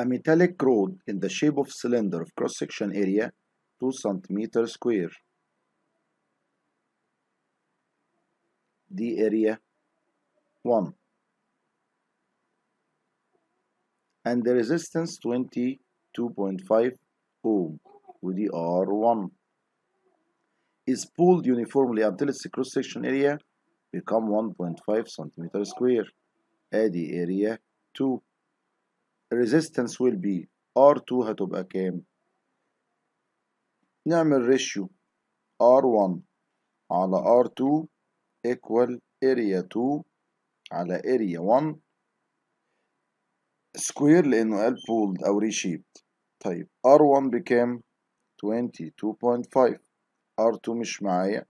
A metallic rod in the shape of cylinder of cross-section area 2 cm square. The area 1. And the resistance 22.5 ohm with the R1 is pulled uniformly until its cross-section area become 1.5 cm square. add the area 2. resistance will be R2 هتبقى كام نعمل ريشيو R1 على R2 equal area 2 على area 1 سكوير لأنه قال بولد أو ريشيبت طيب R1 بكام 22.5 R2 مش معايا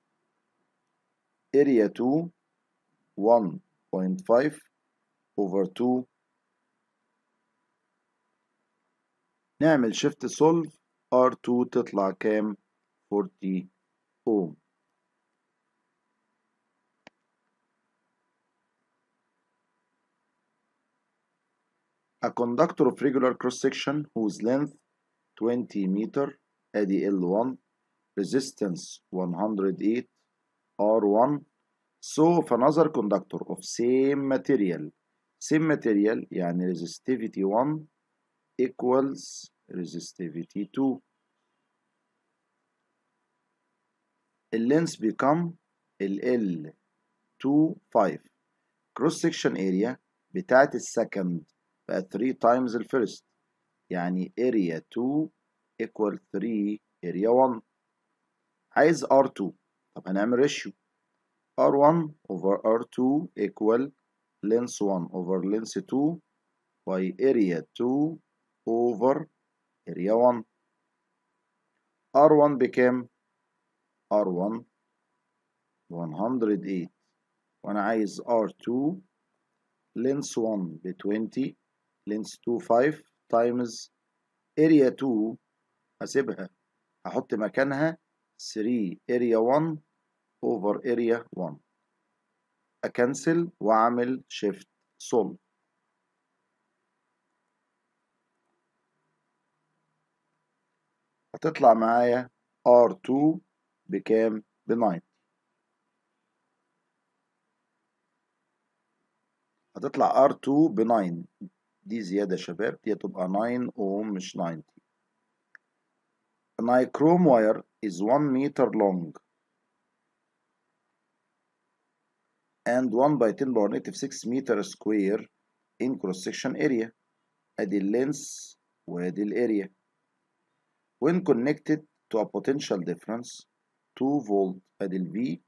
area 2 1.5 over 2 نعمل شيفت سولف R2 تطلع كام 40 اوم A conductor of regular cross section whose length 20 meter ادي L1 resistance 108 R1 so another conductor of same material same material يعني resistivity 1 equals resistivity 2 اللينس بيكم ال L 2 5 cross section area بتاعت السكند بقى 3 times الفيرست يعني area 2 equal 3 area 1 عايز R2 طب هنعمل ratio R1 over R2 equal length 1 over length 2 by area 2 over area 1 R1 بكام؟ R1 108 وأنا عايز R2 lens 1 ب 20 lens 2 5 times area 2 هسيبها هحط مكانها 3 area 1 over area 1 أكنسل وأعمل shift solve هتطلع معايا R2 بكام؟ ب 9 هتطلع R2 ب 9 دي زيادة يا شباب دي هتبقى 9 أوم مش 90 نايكروم واير is 1 meter long and 1 by 10 power negative 6 meter square in cross section area ادي اللينس وادي الاريا when connected to a potential difference 2 فولت ادي ال V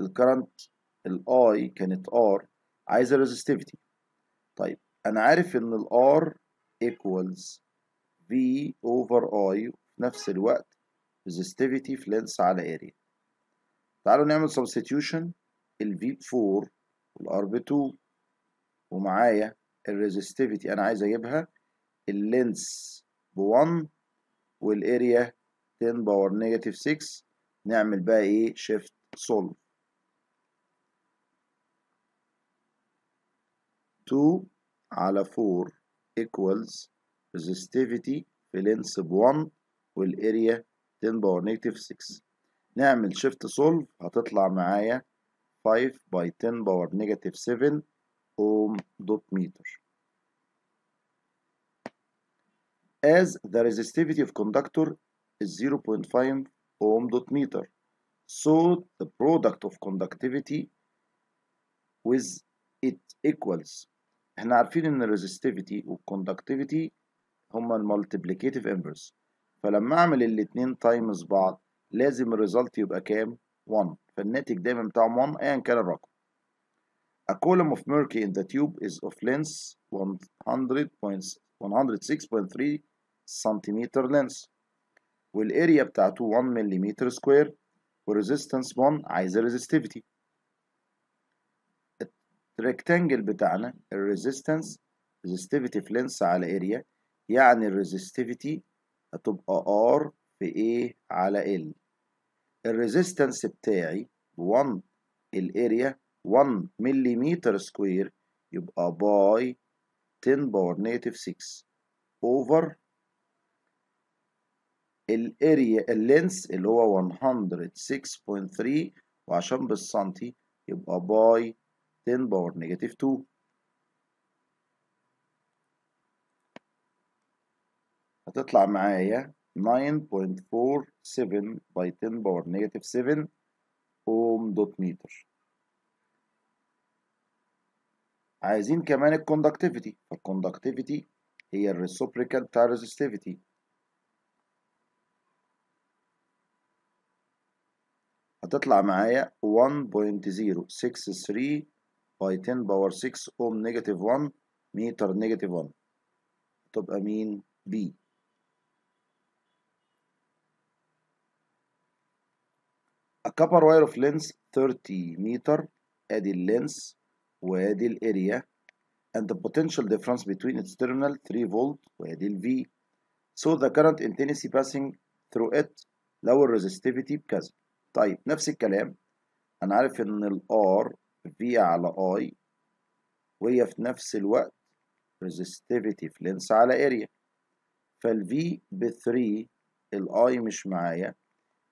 الكرنت ال I كانت R عايزه resistivity طيب انا عارف ان ال R equals V over I في نفس الوقت resistivity في لينس على area تعالوا نعمل substitution ال V 4 R ب 2 ومعايا resistivity انا عايز اجيبها اللينس ب 1 والاريا 10 باور نيجاتيف 6 نعمل بقى ايه شيفت سولف 2 على 4 equals resistivity في لينس ب 1 والاريا 10 باور نيجاتيف 6 نعمل شيفت سولف هتطلع معايا 5 باي 10 باور نيجاتيف 7 اوم دوت متر as the resistivity of conductor is 0.5 ohm dot meter. So the product of conductivity with it equals. احنا عارفين ان resistivity والconductivity هما multiplicative inverse. فلما اعمل الاثنين تايمز بعض لازم الريزلت يبقى كام؟ 1 فالناتج دايما بتاعه 1 ايا كان الرقم. A column of mercury in the tube is of length 100.106.3 100. سنتيمتر لينس والاريا بتاعته 1 ملم سكوير والريزيستنس 1 عايز الريزستيفيتي الريكتانجل بتاعنا الريزيستنس ريزستيفيتي في لينس على اريا يعني الريزستيفيتي هتبقى ار في A على ال الريزيستنس بتاعي 1 الاريا 1 ملم سكوير يبقى باي 10 باور نيتف 6 اوفر الاريا اللينس اللي هو 106.3 وعشان بالسنتي يبقى باي 10 باور نيجاتيف 2 هتطلع معايا 9.47 باي 10 باور نيجاتيف 7 اوم دوت متر عايزين كمان الكوندكتيفيتي فالكوندكتيفيتي هي الريسوبريكال بتاع الريزستيفيتي هتطلع معايا 1.063 باي 10 باور 6 اوم 1 meter negative 1 تبقى مين B. A copper wire of length 30 meter ادي اللينس وادي area, and the potential difference between its terminal 3 volt وادي V so the current intensity passing through it lower resistivity because طيب نفس الكلام انا عارف ان الار في على اي وهي في نفس الوقت resistivity في لينس على اريا فالفي ب 3 الاي مش معايا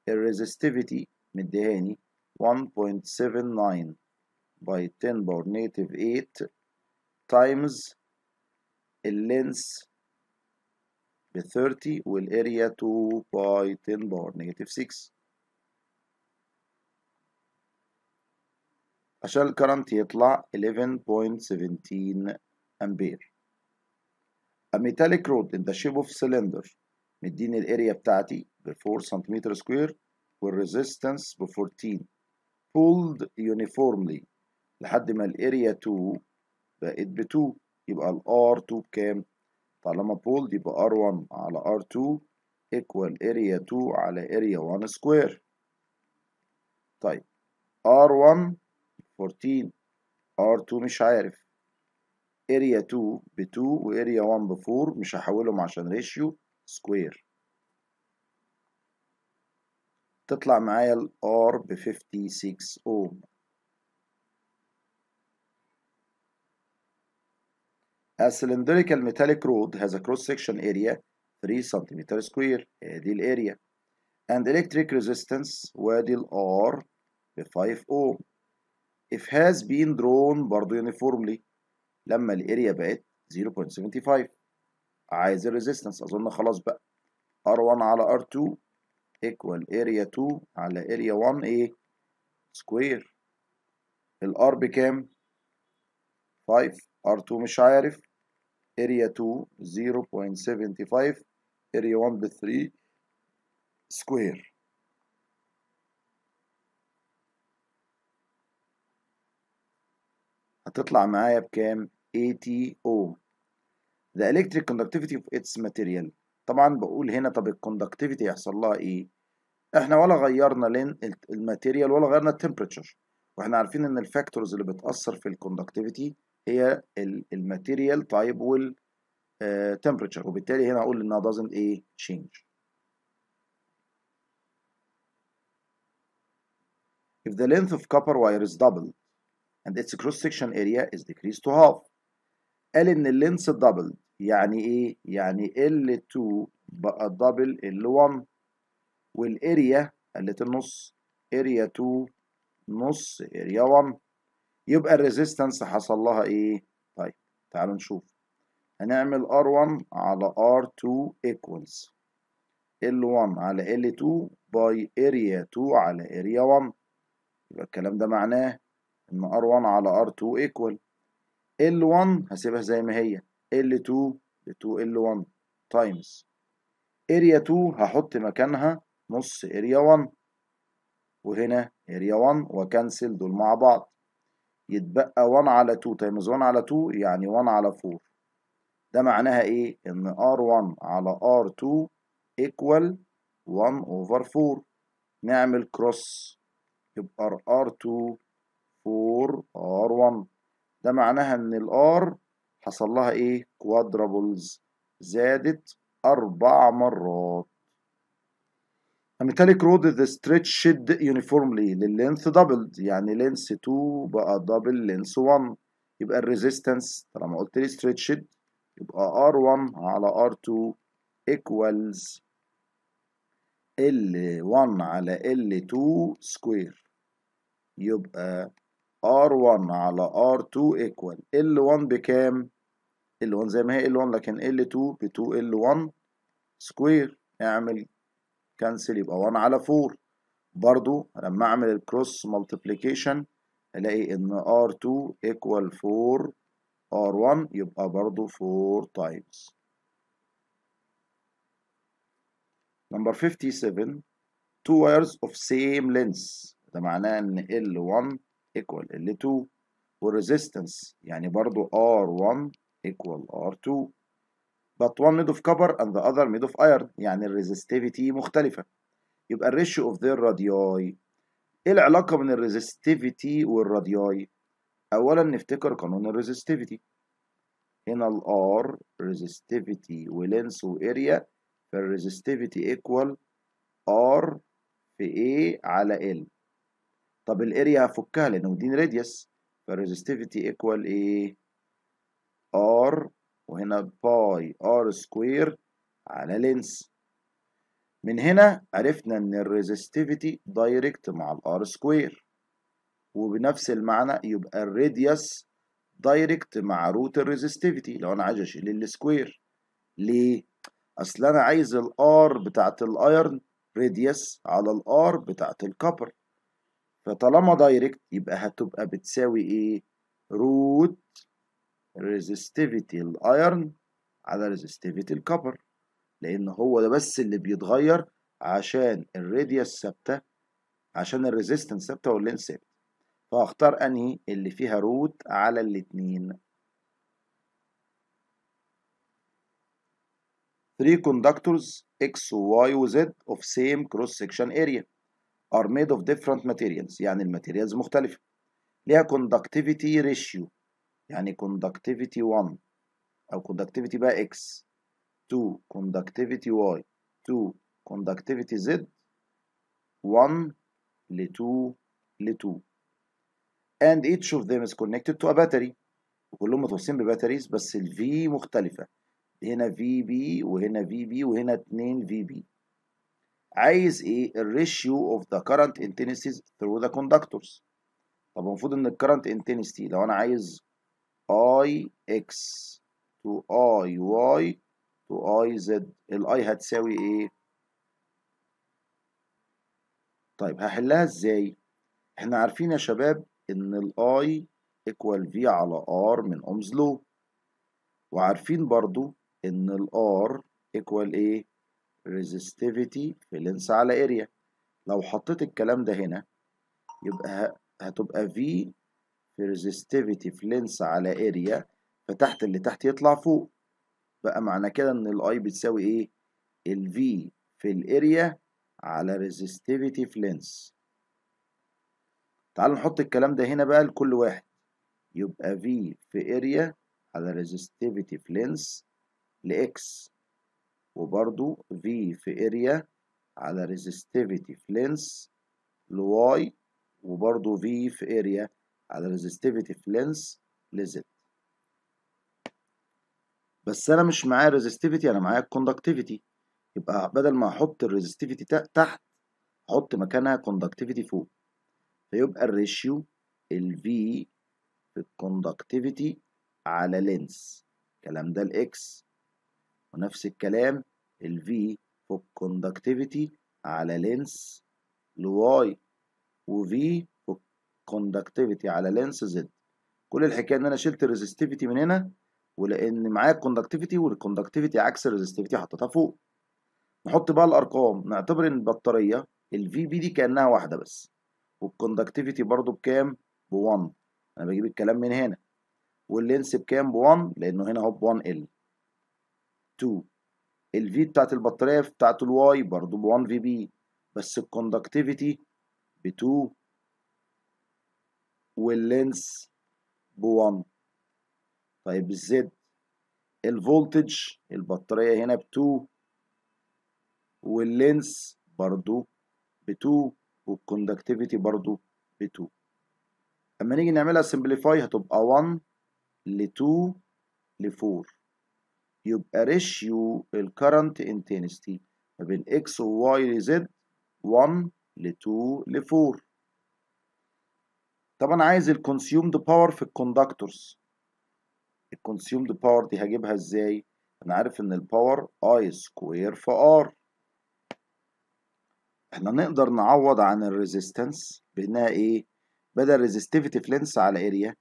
الريزستيفيتي مديهاني 1.79 باي 10 باور نيتيف 8 تايمز اللينس ب 30 والاريا 2 باي 10 باور نيتيف 6 عشان الكرنت يطلع 11.17 امبير A metallic rod in the shape of cylinder مديني الاريا بتاعتي ب 4 سنتيمتر سكوير والريزيستنس ب 14 pulled uniformly لحد ما الاريا 2 بقت ب 2 يبقى ال R2 بكام؟ طالما pulled يبقى R1 على R2 equal area 2 على area 1 سكوير طيب R1 14 R2 مش عارف اريا 2 ب 2 واريا 1 ب 4 مش هحولهم عشان ريشيو سكوير تطلع معايا ال R ب 56 اوم A cylindrical metallic rod has a cross section area 3 square سكوير هذه الاريا and electric resistance وادي ال R ب 5 اوم if has been drawn برضه uniformly لما الاريا بقت 0.75 عايز الريزستنس اظن خلاص بقى R1 على R2 equal area 2 على area 1 ايه square R بكام 5 R2 مش عارف area 2 0.75 area 1 ب 3 square هتطلع معايا بكام؟ ATO The electric conductivity of its material طبعا بقول هنا طب الكوندكتيفيتي يحصل لها ايه؟ احنا ولا غيرنا لين الماتيريال ولا غيرنا التمبريتشر واحنا عارفين ان الفاكتورز اللي بتأثر في الكوندكتيفيتي هي الماتيريال تايب والتمبريتشر آه، وبالتالي هنا هقول انها doesn't ايه change If the length of copper wire is doubled and its cross section area is decreased to half قال ان اللينس دبل يعني ايه يعني L2 بقى دبل L1 والاريا قلت النص اريا 2 نص اريا 1 يبقى الريزيستنس حصل لها ايه طيب تعالوا نشوف هنعمل R1 على R2 equals L1 على L2 by area 2 على area 1 يبقى الكلام ده معناه ان R1 على R2 ايكوال L1 هسيبها زي ما هي L2 ل 2 L1 تايمز اريا 2 هحط مكانها نص اريا 1 وهنا اريا 1 وكنسل دول مع بعض يتبقى 1 على 2 تايمز 1 على 2 يعني 1 على 4 ده معناها ايه ان R1 على R2 equal 1 over 4 نعمل كروس يبقى R2 4 R1 ده معناها إن الآر حصل لها إيه؟ كوادرابلز زادت أربع مرات الميتاليك رود ذا stretched يونيفورملي للينث دبلد يعني لينث 2 بقى دبل لينث 1 يبقى الريزيستنس طالما قلت لي stretched يبقى R1 على R2 equals L1 على L2 سكوير يبقى R1 على R2 equal L1 بكام؟ L1 زي ما هي L1 لكن L2 ب 2 L1 سكوير اعمل كنسل يبقى 1 على 4 برضو لما اعمل الكروس ملتبليكيشن الاقي ان R2 equal 4 R1 يبقى برضو 4 times number 57 two wires of same length ده معناه ان L1 equal L2 والresistance يعني برضو R1 equal R2 but one made of copper and the other made of iron يعني الريزستيفيتي مختلفة يبقى الريشيو of their radii ايه العلاقة بين الريزستيفيتي والرادياي اولا نفتكر قانون الريزستيفيتي هنا ال R resistivity ولينس واريا فالريزستيفيتي equal R في A على L طب الاريا هفكها لانه مدين راديوس فالريزستيفيتي ايكوال ايه ار وهنا باي ار سكوير على لينس من هنا عرفنا ان الريزستيفيتي دايركت مع الار سكوير وبنفس المعنى يبقى الراديوس دايركت مع روت الريزستيفيتي لو انا عايز اشيل السكوير ليه اصل انا عايز الار بتاعت الايرن راديوس على الار بتاعت الكوبر فطالما دايركت يبقى هتبقى بتساوي ايه روت ريزيستيفيتي الايرن على ريزيستيفيتي الكبر لان هو ده بس اللي بيتغير عشان الراديوس ثابته عشان الريزيستنس ثابته واللين ثابت فهختار انهي اللي فيها روت على الاتنين 3 conductors X, Y, Z of same cross section area are made of different materials يعني الماتيريالز مختلفة ليها conductivity ratio يعني conductivity 1 أو conductivity بقى x 2 conductivity y 2 conductivity z 1 ل 2 ل 2 and each of them is connected to a battery وكلهم متوصلين بباتريز بس ال V مختلفة هنا VB وهنا VB وهنا 2 VB عايز ايه الريشيو اوف ذا current انتنسيز ثرو ذا كوندكتورز طب المفروض ان الكرنت انتنسيتي لو انا عايز اي اكس تو اي واي تو اي زد الاي هتساوي ايه طيب هحلها ازاي احنا عارفين يا شباب ان الاي ايكوال في على ار من اومز لو وعارفين برضو ان الار ايكوال ايه resistivity في لينس على area لو حطيت الكلام ده هنا يبقى هتبقى V في resistivity في لينس على area فتحت اللي تحت يطلع فوق بقى معنى كده ان الاي بتساوي ايه ال V في الاريا على resistivity في لينس تعال نحط الكلام ده هنا بقى لكل واحد يبقى V في اريا على resistivity في لينس لإكس وبرضو V في اريا على resistivity في لينس لواي وبرضو V في اريا على resistivity في لينس لزد بس انا مش معايا resistivity انا معايا conductivity يبقى بدل ما احط resistivity تحت احط مكانها كوندكتيفيتي فوق فيبقى الريشيو ال V في الكوندكتيفيتي على لينس الكلام ده الاكس ونفس الكلام ال V for conductivity على لينس لواي و V for conductivity على لينس Z كل الحكايه ان انا شلت resistivity من هنا ولان معايا الكوندكتيفيتي conductivity عكس resistivity حطيتها فوق نحط بقى الارقام نعتبر ان البطاريه V بي دي كانها واحده بس conductivity برضو بكام ب 1 انا بجيب الكلام من هنا واللينس بكام ب 1 لانه هنا هو ب 1 ال 2 الفي بتاعت البطارية بتاعت الواي برضو ب 1 في بي بس الكوندكتيفيتي ب 2 واللينس ب 1 طيب الزد الفولتج البطارية هنا ب 2 واللينس برضو ب 2 والكوندكتيفيتي برضو ب 2 اما نيجي نعملها سمبليفاي هتبقى 1 ل 2 ل 4 يبقى ريشيو الكرنت انتنستي ما بين اكس وواي لزد 1 ل 2 ل 4 طب انا عايز الكونسيومد باور في الكوندكتورز الكونسيومد باور دي هجيبها ازاي انا عارف ان الباور اي سكوير في ار احنا نقدر نعوض عن الريزيستنس بانها ايه بدل ريزيستيفيتي في لينس على اريا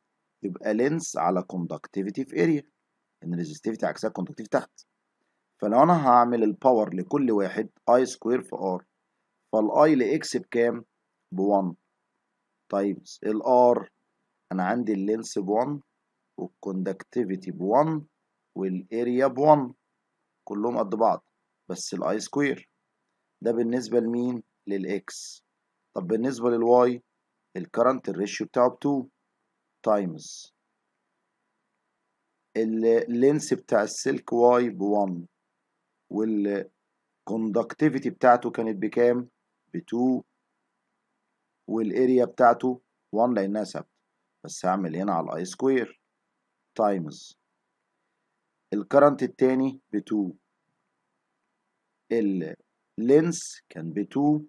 يبقى لينس على كوندكتيفيتي في اريا ان الريزستيفيتي عكسها الكوندكتيف تحت فلو انا هعمل الباور لكل واحد اي سكوير في ار فالاي لاكس بكام ب 1 تايمز الار انا عندي اللينس ب 1 والكوندكتيفيتي ب 1 والاريا ب 1 كلهم قد بعض بس الاي سكوير ده بالنسبه لمين للاكس طب بالنسبه للواي الكرنت الريشيو بتاعه ب 2 تايمز اللينس بتاع السلك واي ب1 والكوندكتيفيتي بتاعته كانت بكام ب2 والاريا بتاعته 1 لانها ثابته بس هعمل هنا على الاي سكوير تايمز الكرنت التاني ب2 اللينس كان ب2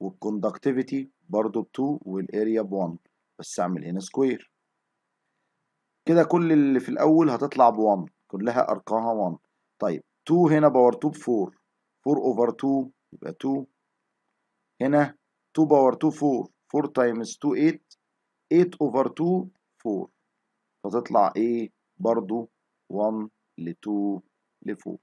والكوندكتيفيتي برضه ب2 والاريا ب1 بس اعمل هنا سكوير كده كل اللي في الأول هتطلع ب1 كلها أرقامها 1 طيب 2 هنا باور 2 ب 4 4 أوفر 2 يبقى 2 هنا 2 باور 2 4 4 تايمز 2 8 8 أوفر 2 4 فتطلع إيه برضو 1 ل 2 ل 4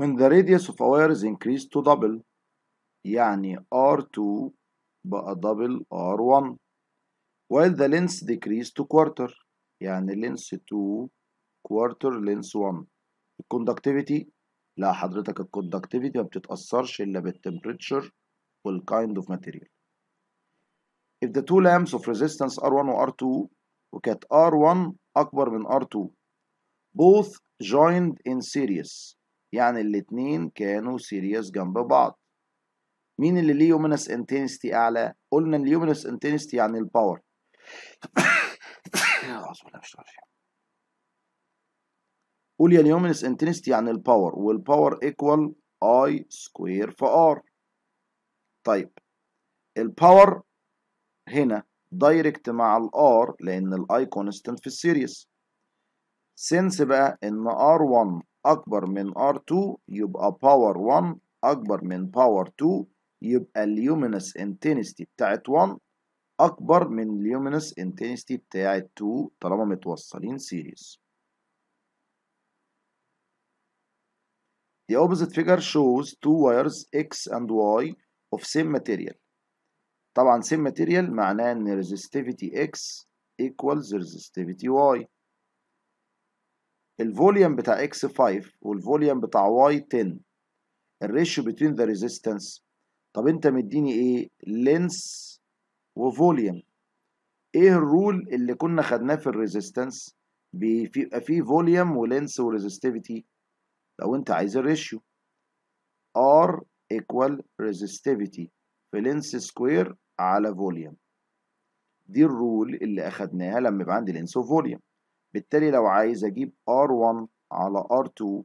when the radius of a wire is increased to double يعني R2 بقى دبل ار 1 while the length decreased to quarter يعني length 2 quarter length 1 الكوندكتيفيتي لا حضرتك الكوندكتيفيتي ما بتتأثرش إلا بالتمبريتشر والكايند اوف ماتيريال if the two lamps of resistance R1 و R2 وكانت R1 أكبر من R2 both joined in series يعني الاتنين كانوا series جنب بعض مين اللي ليه يومينس انتنستي اعلى قلنا ان ليومينس انتنستي يعني الباور قول يا اليومينس انتنستي يعني الباور والباور ايكوال اي سكوير في ار طيب الباور هنا دايركت مع الار لان الاي كونستنت في السيريس سنس بقى ان ار1 اكبر من ار2 يبقى باور 1 اكبر من باور 2 يبقى اليومينس انتنستي بتاعت 1 اكبر من اليومينس انتنستي بتاعت 2 طالما متوصلين سيريز The opposite figure shows two wires X and Y of same material. طبعا same material معناه ان resistivity X equals resistivity Y. الفوليوم بتاع X 5 والفوليوم بتاع Y 10. الريشيو between the resistance طب انت مديني ايه لينس وفوليوم ايه الرول اللي كنا خدناه في الريزيستنس بيبقى فيه فوليوم ولينس وريزيستيفيتي لو انت عايز الريشيو R equal resistivity في لينس سكوير على فوليوم دي الرول اللي اخدناها لما يبقى عندي لينس وفوليوم بالتالي لو عايز اجيب R1 على R2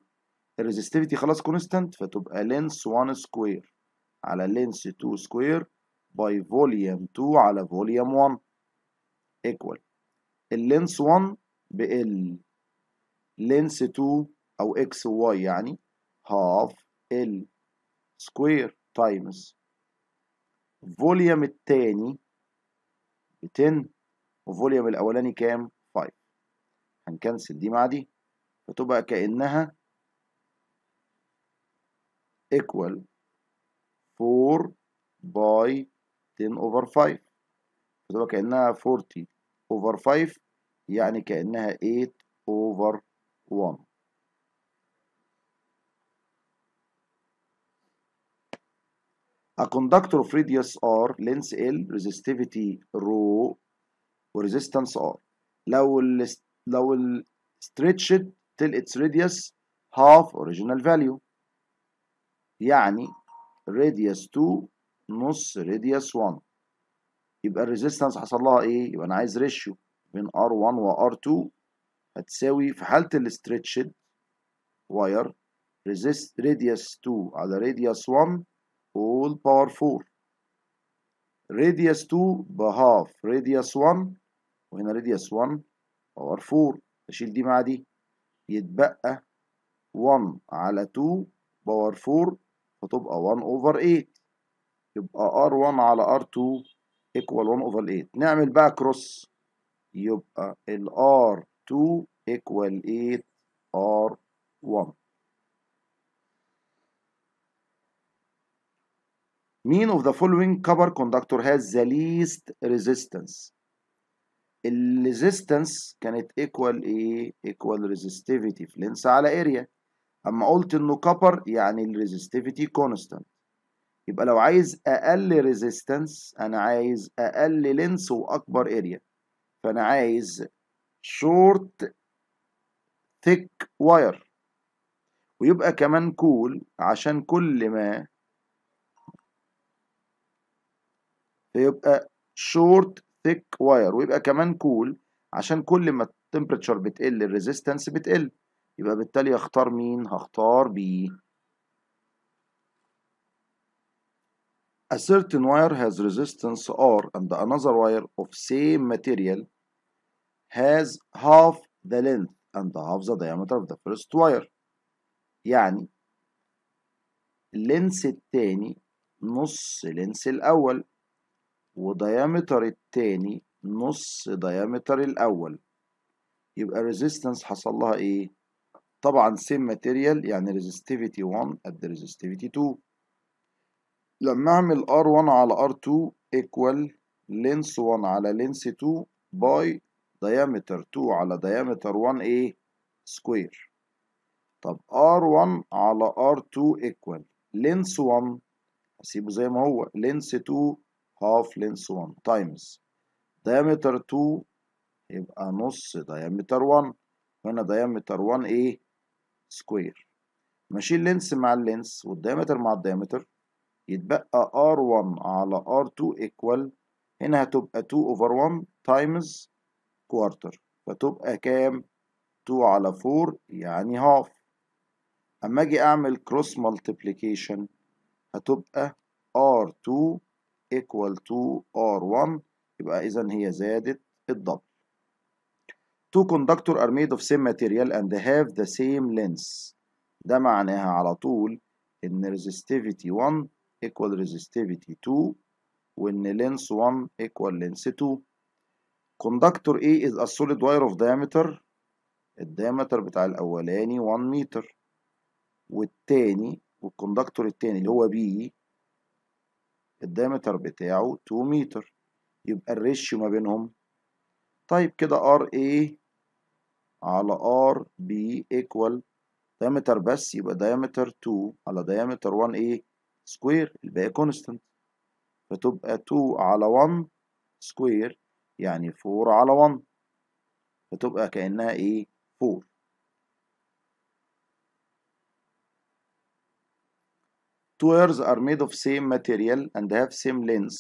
الريزيستيفيتي خلاص كونستانت فتبقى لينس 1 سكوير على لينس 2 سكوير باي فوليوم 2 على فوليوم 1 ايكوال اللينس 1 بال لينس 2 او اكس واي يعني هاف ال سكوير تايمز فوليوم التاني ب 10 وفوليوم الاولاني كام 5 هنكنسل دي مع دي فتبقى كانها ايكوال 4 باي 10 اوفر 5 فتبقى كأنها 40 اوفر 5 يعني كأنها 8 اوفر 1 A conductor of radius R length L resistivity rho resistance R لو ال لو ال stretched till its radius half original value يعني radius 2 نص radius 1 يبقى الريزيستنس حصل لها ايه يبقى انا عايز ريشيو بين r 1 و r 2 هتساوي في حاله الاسترتشد واير ريزيست radius 2 على radius 1 all power 4 radius 2 بهاف radius 1 وهنا radius 1 power 4 اشيل دي مع دي يتبقى 1 على 2 باور 4 فتبقى 1 اوفر 8 يبقى R1 على R2 equal 1 over 8 نعمل بقى كروس يبقى ال R2 equal 8 R1 Mean of the following copper conductor has the least resistance الريزيستنس كانت equal ايه equal resistivity في لينس على area اما قلت انه كبر يعني الريزستيفيتي كونستانت يبقى لو عايز اقل ريزيستنس انا عايز اقل لينس واكبر اريا فانا عايز شورت ثيك واير ويبقى كمان كول cool عشان كل ما فيبقى شورت ثيك واير ويبقى كمان كول cool عشان كل ما التمبرتشر بتقل الريزيستنس بتقل يبقى بالتالي اختار مين هختار بي A certain wire has resistance R and another wire of same material has half the length and half the diameter of the first wire يعني اللينس التاني نص لينس الأول وديامتر التاني نص ديامتر الأول يبقى resistance حصل لها إيه؟ طبعا same ماتيريال يعني resistivity 1 قد resistivity 2 لما اعمل R1 على R2 ايكوال lens 1 على lens 2 باي diameter 2 على diameter 1 a سكوير طب R1 على R2 ايكوال lens 1 هسيبه زي ما هو lens 2 half lens 1 تايمز diameter 2 يبقى نص diameter 1 هنا diameter 1 ايه سكوير ماشي اللينس مع اللينس والدايمتر مع الدايمتر يتبقى R1 على R2 equal هنا هتبقى 2 over 1 times quarter فتبقى كام 2 على 4 يعني half اما اجي اعمل cross multiplication هتبقى R2 equal to R1 يبقى اذا هي زادت الضبط two conductor are made of same material and they have the same lens ده معناها على طول ان resistivity 1 equal resistivity 2 وان lens 1 equal lens 2 conductor A is a solid wire of diameter الدايمتر بتاع الاولاني 1 meter والتاني والconductor التاني اللي هو بي الدايمتر بتاعه 2 meter يبقى الريشيو ما بينهم طيب كده RA على R B equal diameter بس يبقى diameter 2 على diameter 1 ايه سكوير الباقي كونستنت فتبقى 2 على 1 سكوير يعني 4 على 1 فتبقى كأنها ايه 4 Two wires are made of same material and have same lens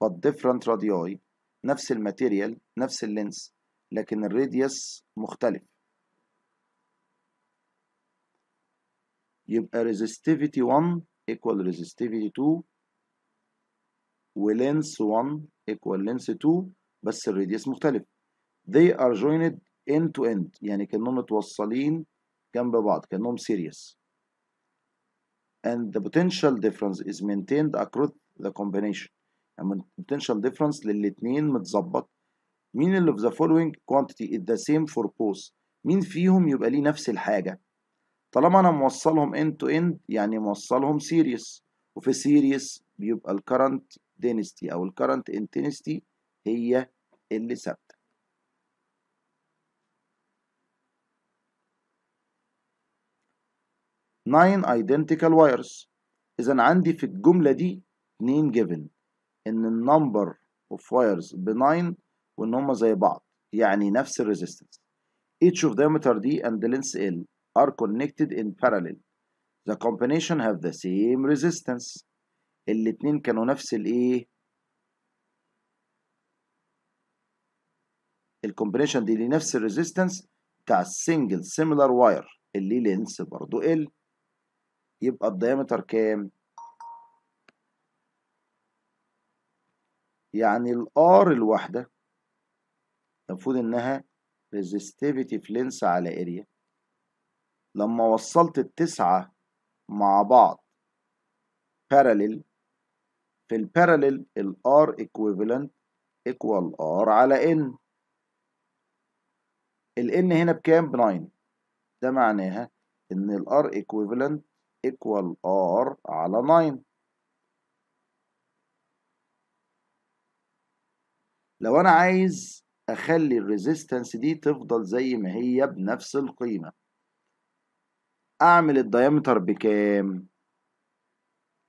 but different radii نفس الماتيريال نفس اللينس لكن الراديوس مختلف يبقى resistivity 1 equal resistivity 2 ولينس 1 equal لينس 2 بس الراديوس مختلف they are joined end to end يعني كأنهم متوصلين جنب بعض كأنهم series and the potential difference is maintained across the combination يعني potential difference للاتنين متظبط مين اللي في the following quantity is the same for both مين فيهم يبقى ليه نفس الحاجة طالما أنا موصلهم end to end يعني موصلهم series وفي series بيبقى ال current density أو ال current intensity هي اللي ثابتة nine identical wires إذا عندي في الجملة دي اتنين given إن number of wires ب 9 وان هما زي بعض يعني نفس الريزيستنس each of diameter d and the length l are connected in parallel the combination have the same resistance الاتنين كانوا نفس الايه الكومبينيشن دي لنفس الريزيستنس بتاع السنجل سيميلار واير اللي لينس برضو ال يبقى الدايمتر كام يعني الار الواحده المفروض انها resistivity لينس على اريا لما وصلت التسعة مع بعض parallel في البارالل ال R equivalent equal R على N ال N هنا بكام؟ ب 9 ده معناها إن ال R equivalent equal R على 9 لو أنا عايز اخلي الريزيستنس دي تفضل زي ما هي بنفس القيمة أعمل الديامتر بكام؟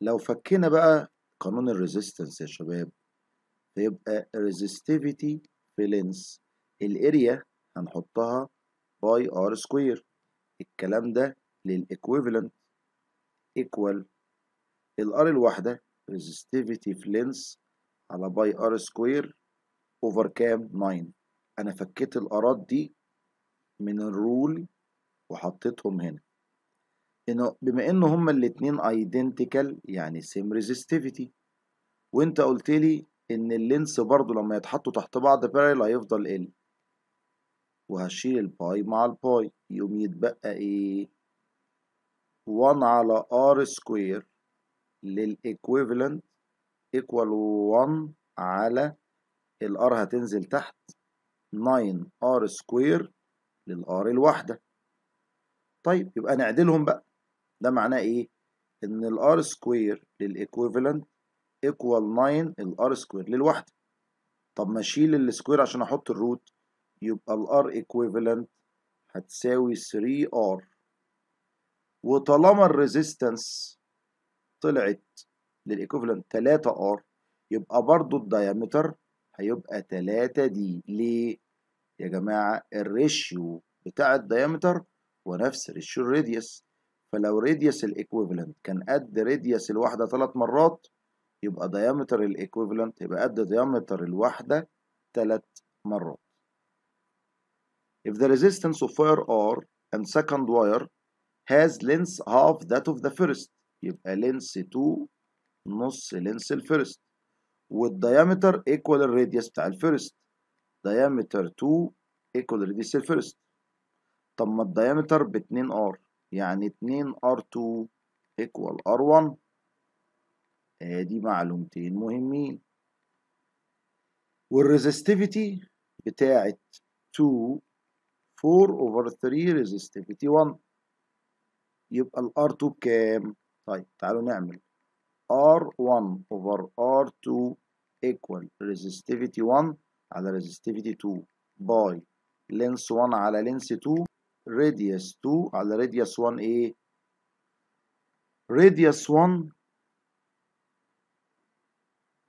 لو فكينا بقى قانون الريزيستنس يا شباب فيبقى resistivity في لينس الاريا هنحطها باي ار سكوير الكلام ده للإكويفلنت ايكوال الار الواحده resistivity في لينس على باي ار سكوير overcame 9 انا فكيت الاراضي دي من الرول وحطيتهم هنا إنه بما ان هما الاتنين ايدنتيكال يعني سيم ريزيستيفيتي وانت قلت لي ان اللينس برضو لما يتحطوا تحت بعض بارل هيفضل ال وهشيل الباي مع الباي يقوم يتبقى ايه 1 على ار سكوير للايكويفالنت ايكوال 1 على الار هتنزل تحت 9 ار سكوير للار الواحده طيب يبقى نعدلهم بقى ده معناه ايه ان الار سكوير للايكويفالنت ايكوال 9 الار سكوير للواحده طب ما اشيل السكوير عشان احط الروت يبقى الار ايكويفالنت هتساوي 3 ار وطالما الريزيستنس طلعت للايكويفالنت 3 ار يبقى برضو الدايمتر هيبقى 3 دي ليه يا جماعة الريشيو بتاع الديامتر هو نفس ريشيو الريديوس فلو ريديوس الايكويفالنت كان قد ريديوس الواحدة ثلاث مرات يبقى ديامتر الايكويفالنت يبقى قد ديامتر الواحدة ثلاث مرات If the resistance of fire R and second wire has length half that of the first يبقى length 2 نص length الفيرست والديامتر ايكوال الراديوس بتاع الفيرست ديامتر 2 ايكوال الراديوس الفيرست طب ما الديامتر ب 2 ار يعني 2 ار 2 ايكوال ار 1 ادي معلومتين مهمين والريزستيفيتي بتاعت 2 4 اوفر 3 ريزستيفيتي 1 يبقى الار 2 بكام؟ طيب تعالوا نعمل R1 over R2 equal resistivity 1 على resistivity 2 by length 1 على length 2 radius 2 على radius 1 ايه radius 1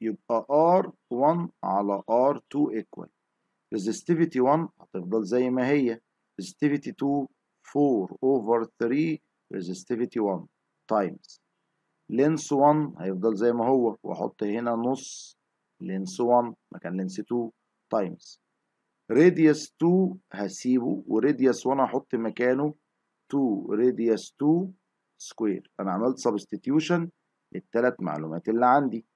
يبقى R1 على R2 equal resistivity 1 هتفضل زي ما هي resistivity 2 4 over 3 resistivity 1 times لينس 1 هيفضل زي ما هو واحط هنا نص لينس 1 مكان لينس 2 تايمز راديوس 2 هسيبه وراديوس 1 هحط مكانه 2 راديوس 2 سكوير انا عملت سبستيتيوشن للثلاث معلومات اللي عندي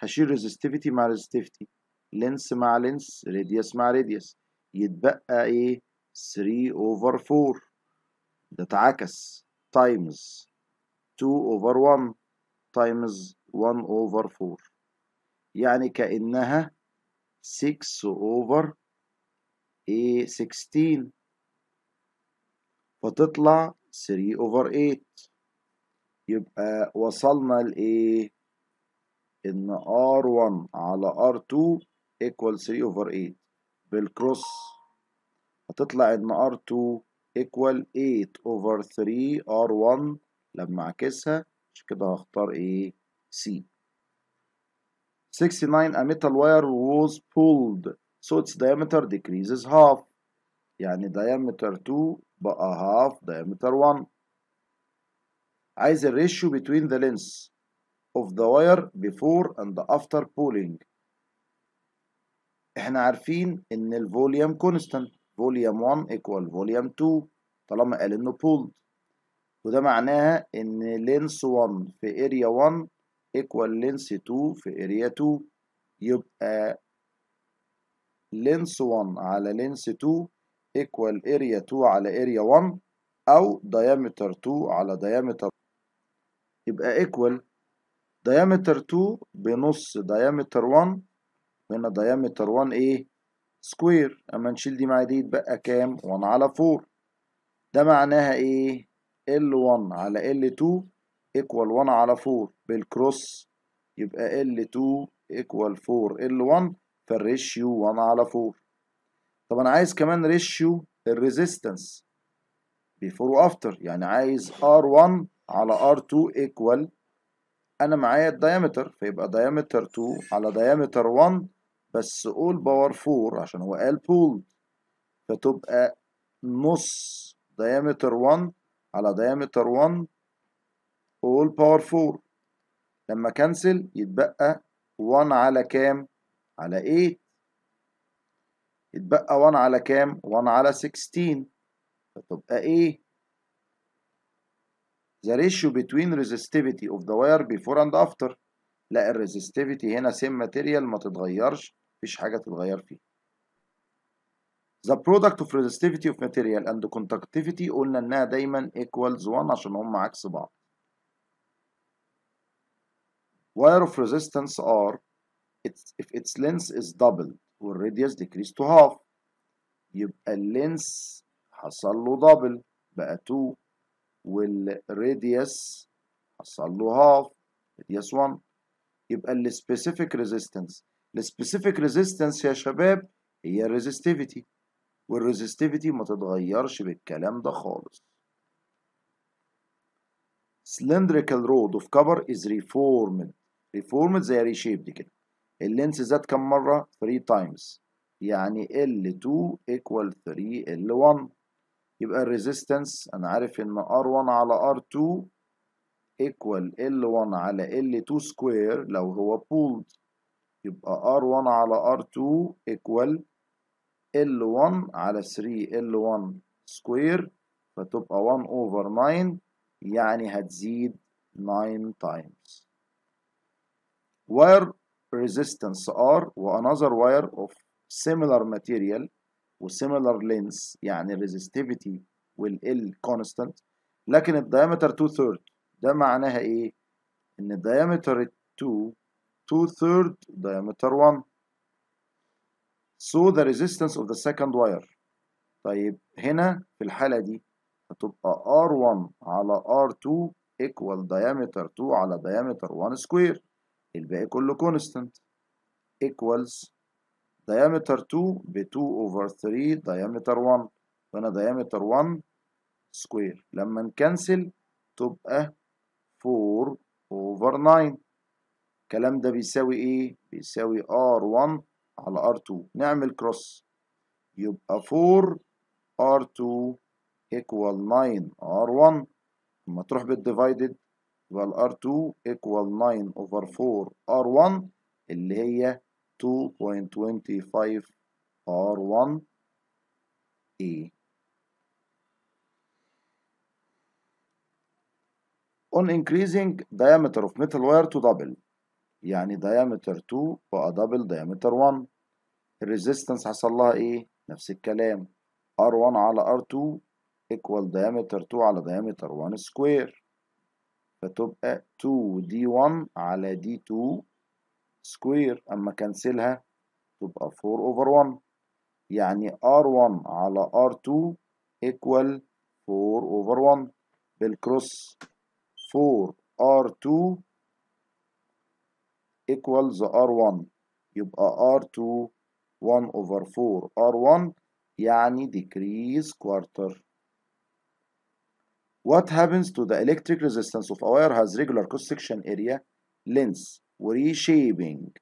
هشيل ريزستيفيتي مع ريزستيفيتي لينس مع لينس راديوس مع راديوس يتبقى ايه 3 اوفر 4 ده اتعكس تايمز 2 over 1 times 1 over 4 يعني كأنها 6 over a 16 فتطلع 3 over 8 يبقى وصلنا لإيه؟ إن R1 على R2 equal 3 over 8 بالكروس هتطلع إن R2 equal 8 over 3 R1 لما اعكسها عشان كده هختار ايه سي 69 a metal wire was pulled so its diameter decreases half يعني diameter 2 بقى half diameter 1 عايز الريشيو between the lengths of the wire before and after pulling احنا عارفين ان الفوليوم كونستانت فوليوم 1 equal فوليوم 2 طالما قال انه pulled وده معناها ان لينس 1 في اريا 1 ايكوال لينس 2 في اريا 2 يبقى لينس 1 على لينس 2 ايكوال اريا 2 على اريا 1 او diameter 2 على diameter يبقى ايكوال diameter 2 بنص diameter 1 هنا diameter 1 ايه سكوير اما نشيل دي معايا دي يتبقى كام 1 على 4 ده معناها ايه L1 على L2 equal 1 على 4 بالكروس يبقى L2 equal 4 L1 فالريشيو 1 على 4 طب انا عايز كمان ريشيو الريزيستنس بيفور وافتر يعني عايز R1 على R2 equal انا معايا الديامتر فيبقى ديامتر 2 على ديامتر 1 بس all باور 4 عشان هو قال بول فتبقى نص ديامتر 1 على diameter 1 all power 4 لما كنسل يتبقى 1 على كام على 8 يتبقى 1 على كام 1 على 16 فتبقى ايه the ratio between resistivity of the wire before and after لا الريزستيفيتي هنا سيم ماتيريال ما تتغيرش مفيش حاجه تتغير فيه the product of resistivity of material and conductivity قلنا انها دايما equals 1 عشان هم عكس بعض wire of resistance R it's, if its length is doubled or radius decreased to half يبقى اللينس حصل له دبل بقى 2 والراديوس حصل له هاف راديوس 1 يبقى السبيسيفيك ريزيستنس السبيسيفيك ريزيستنس يا شباب هي resistivity. والريزستيفيتي ما تتغيرش بالكلام ده خالص cylindrical rod of cover is reformed reformed زي reshaped كده اللينس زاد كم مرة 3 times يعني L2 equal 3 L1 يبقى الريزيستنس أنا عارف إن R1 على R2 equal L1 على L2 square لو هو pulled يبقى R1 على R2 equal L1 على 3 L1 سكوير فتبقى 1 over 9 يعني هتزيد 9 times wire resistance R وanother wire of similar material وsimilar length يعني resistivity والL constant لكن الديامتر 2 third ده معناها ايه؟ ان الديامتر 2 2 third diameter 1 So the resistance of the second wire طيب هنا في الحالة دي هتبقى R1 على R2 equal diameter 2 على diameter 1 square الباقي كله constant equals diameter 2 ب 2 over 3 diameter 1 فأنا diameter 1 square لما نكنسل تبقى 4 over 9 الكلام ده بيساوي ايه؟ بيساوي R1 على R2 نعمل كروس يبقى 4 R2 equal 9 R1 لما تروح بالديفايدد يبقى ال R2 equal 9 over 4 R1 اللي هي 2.25 R1 A on increasing diameter of metal wire to double يعني diameter 2 بقى double diameter 1 الريزيستنس حصل لها ايه نفس الكلام R1 على R2 equal diameter 2 على diameter 1 سكوير فتبقى 2D1 على D2 سكوير أما كنسلها تبقى 4 over 1 يعني R1 على R2 equal 4 over 1 بالكروس 4 R2 equals R1 يبقى R2 1 over 4 R1 يعني decrease quarter. What happens to the electric resistance of a wire has regular cross-section area, length, reshaping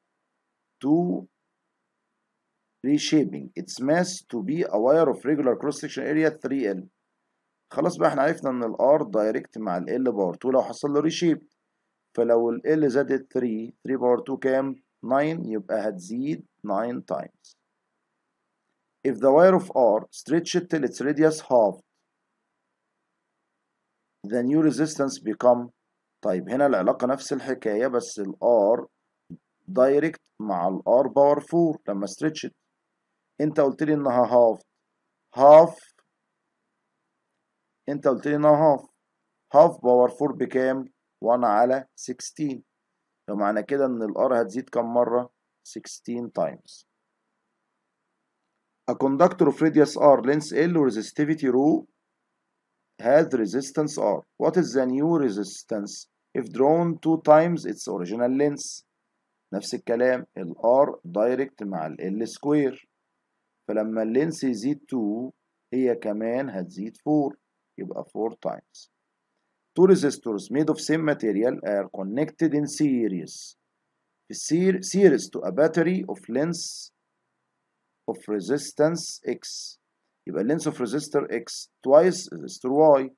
to reshaping its mass to be a wire of regular cross-section area 3L. خلاص بقى احنا عرفنا ان الار دايركت مع ال L باور 2 لو حصل له ريشيب فلو ال L زادت 3 3 باور 2 كام؟ 9 يبقى هتزيد nine times. If the wire of R stretched till its radius halved, the new resistance become طيب هنا العلاقة نفس الحكاية بس ال R دايركت مع ال R باور 4 لما stretched انت قلت لي انها half half انت قلت لي انها half half باور 4 بكام؟ 1 على 16 فمعنى كده ان R هتزيد كم مره 16 times. A conductor of radius R, length L, resistivity rho has resistance R. What is the new resistance? If drawn two times its original length. نفس الكلام ال R direct مع ال L square. فلما اللينس يزيد 2 هي كمان هتزيد 4 يبقى 4 times. Two resistors made of same material are connected in series. series to a battery of lens of resistance x يبقى lens of resistor x twice resistor y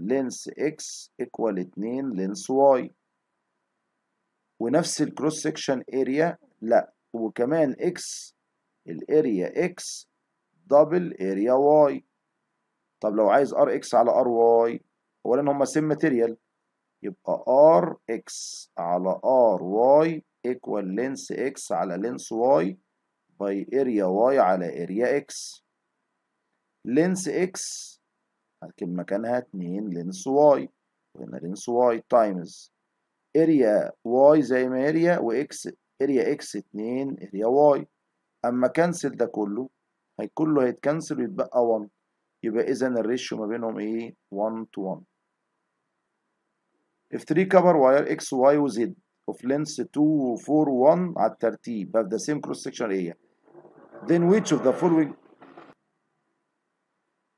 Lens x equal 2 length y ونفس cross section area لا وكمان x area x double area y طب لو عايز ار x على ار y اولا هما سيم ماتيريال يبقى ار x على ار y ايكوال لينس اكس على لينس واي باي اريا واي على اريا اكس لينس اكس هركب مكانها 2 لينس واي وهنا لينس واي تايمز اريا واي زي ما اريا واكس اريا اكس 2 اريا واي اما كنسل ده كله هي كله هيتكنسل ويتبقى 1 يبقى اذا الريشيو ما بينهم ايه 1 تو 1 if 3 cover wire x y z of lengths 2, 4, 1 على الترتيب of the same cross section area then which of the following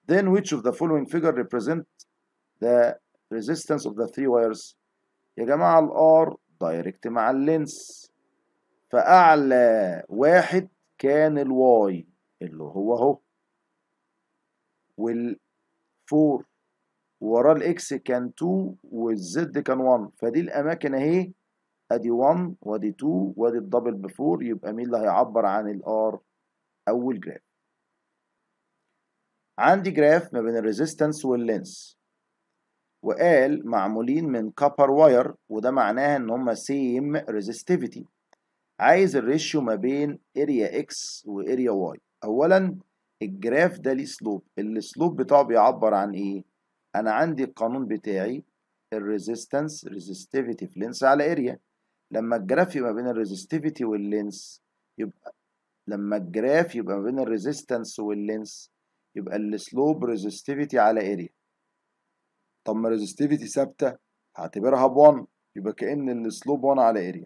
then which of the following figure represent the resistance of the three wires يا جماعة ال R direct مع اللينس فأعلى واحد كان ال Y اللي هو هو وال4 ال X كان 2 وال Z كان 1 فدي الاماكن اهي ادي 1 وادي 2 وادي الدبل بفور يبقى مين اللي هيعبر عن الار اول جراف عندي جراف ما بين الريزيستنس واللينس وقال معمولين من كابر واير وده معناها ان هما سيم ريزيستيفيتي عايز الريشيو ما بين اريا اكس واريا واي اولا الجراف ده ليه سلوب السلوب بتاعه بيعبر عن ايه انا عندي القانون بتاعي الريزيستنس ريزيستيفيتي في لينس على اريا لما الجراف يبقى بين الريزستيفيتي واللينس يبقى لما الجراف يبقى بين الريزستنس واللينس يبقى السلوب ريزستيفيتي على اريا طب ما الريزستيفيتي ثابته هعتبرها ب 1 يبقى كأن السلوب 1 على اريا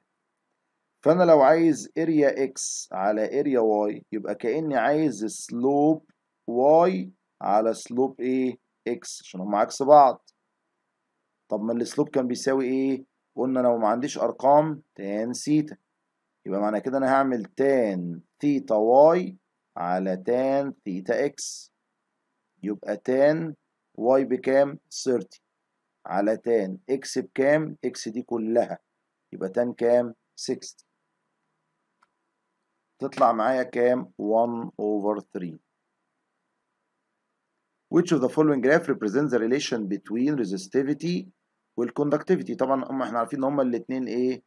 فانا لو عايز اريا اكس على اريا واي يبقى كأني عايز سلوب واي على سلوب ايه اكس عشان هم عكس بعض طب ما السلوب كان بيساوي ايه قلنا لو ما عنديش ارقام تان ثيتا يبقى معنى كده انا هعمل تان ثيتا واي على تان ثيتا اكس يبقى تان واي بكام 30 على تان اكس بكام اكس دي كلها يبقى تان كام 60 تطلع معايا كام 1 over 3 Which of the following graph represents the relation between resistivity والكوندكتيفيتي طبعا هم احنا عارفين ان هما الاثنين ايه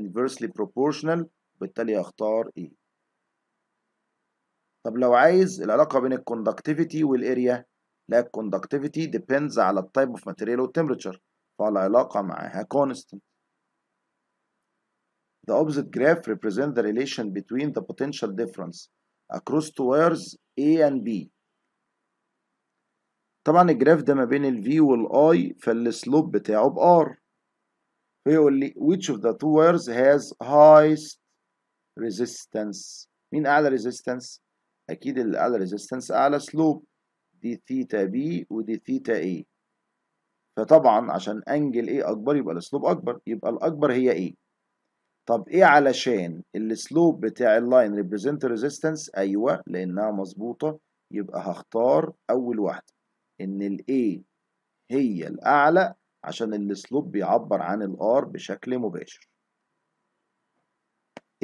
inversely proportional بالتالي هختار ايه طب لو عايز العلاقه بين الكوندكتيفيتي والاريا لا الكوندكتيفيتي depends على التايب اوف ماتيريال والتمبريتشر فالعلاقه معاها constant The opposite graph represents the relation between the potential difference across two wires A and B طبعا الجراف ده ما بين V وال I فالسلوب بتاعه R فيقول لي which of the two wires has highest resistance مين اعلى resistance اكيد اللي اعلى resistance اعلى سلوب دي ثيتا B ودي ثيتا A فطبعا عشان انجل A اكبر يبقى السلوب اكبر يبقى الاكبر هي ايه طب ايه علشان السلوب بتاع اللاين represent resistance ايوه لانها مظبوطه يبقى هختار اول واحده إن A هي الأعلى عشان السلوب بيعبر عن R بشكل مباشر.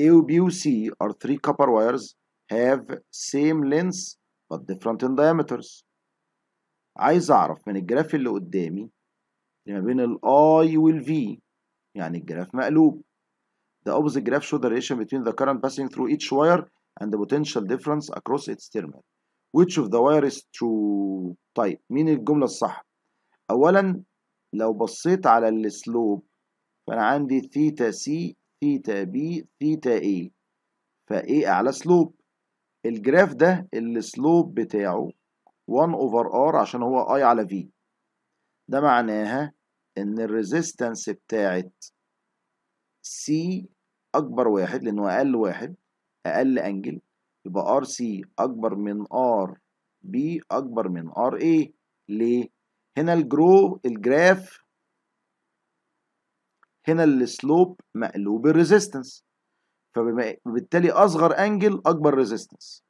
A و B و C are three copper wires have same length but different in diameters. عايز أعرف من الجراف اللي قدامي اللي ما بين ال I وال V يعني الجراف مقلوب. The opposite graph shows the relation between the current passing through each wire and the potential difference across its terminal. which of the wire is true طيب مين الجملة الصح أولا لو بصيت على السلوب فأنا عندي ثيتا سي ثيتا بي ثيتا اي فايه أعلى سلوب الجراف ده السلوب بتاعه 1 over r عشان هو i على v ده معناها ان الريزيستنس بتاعت سي اكبر واحد لانه اقل واحد اقل انجل يبقى ار سي اكبر من ار بي اكبر من ار اي ليه هنا الجرو الجراف هنا السلوب مقلوب الريزيستنس فبالتالي اصغر انجل اكبر ريزيستنس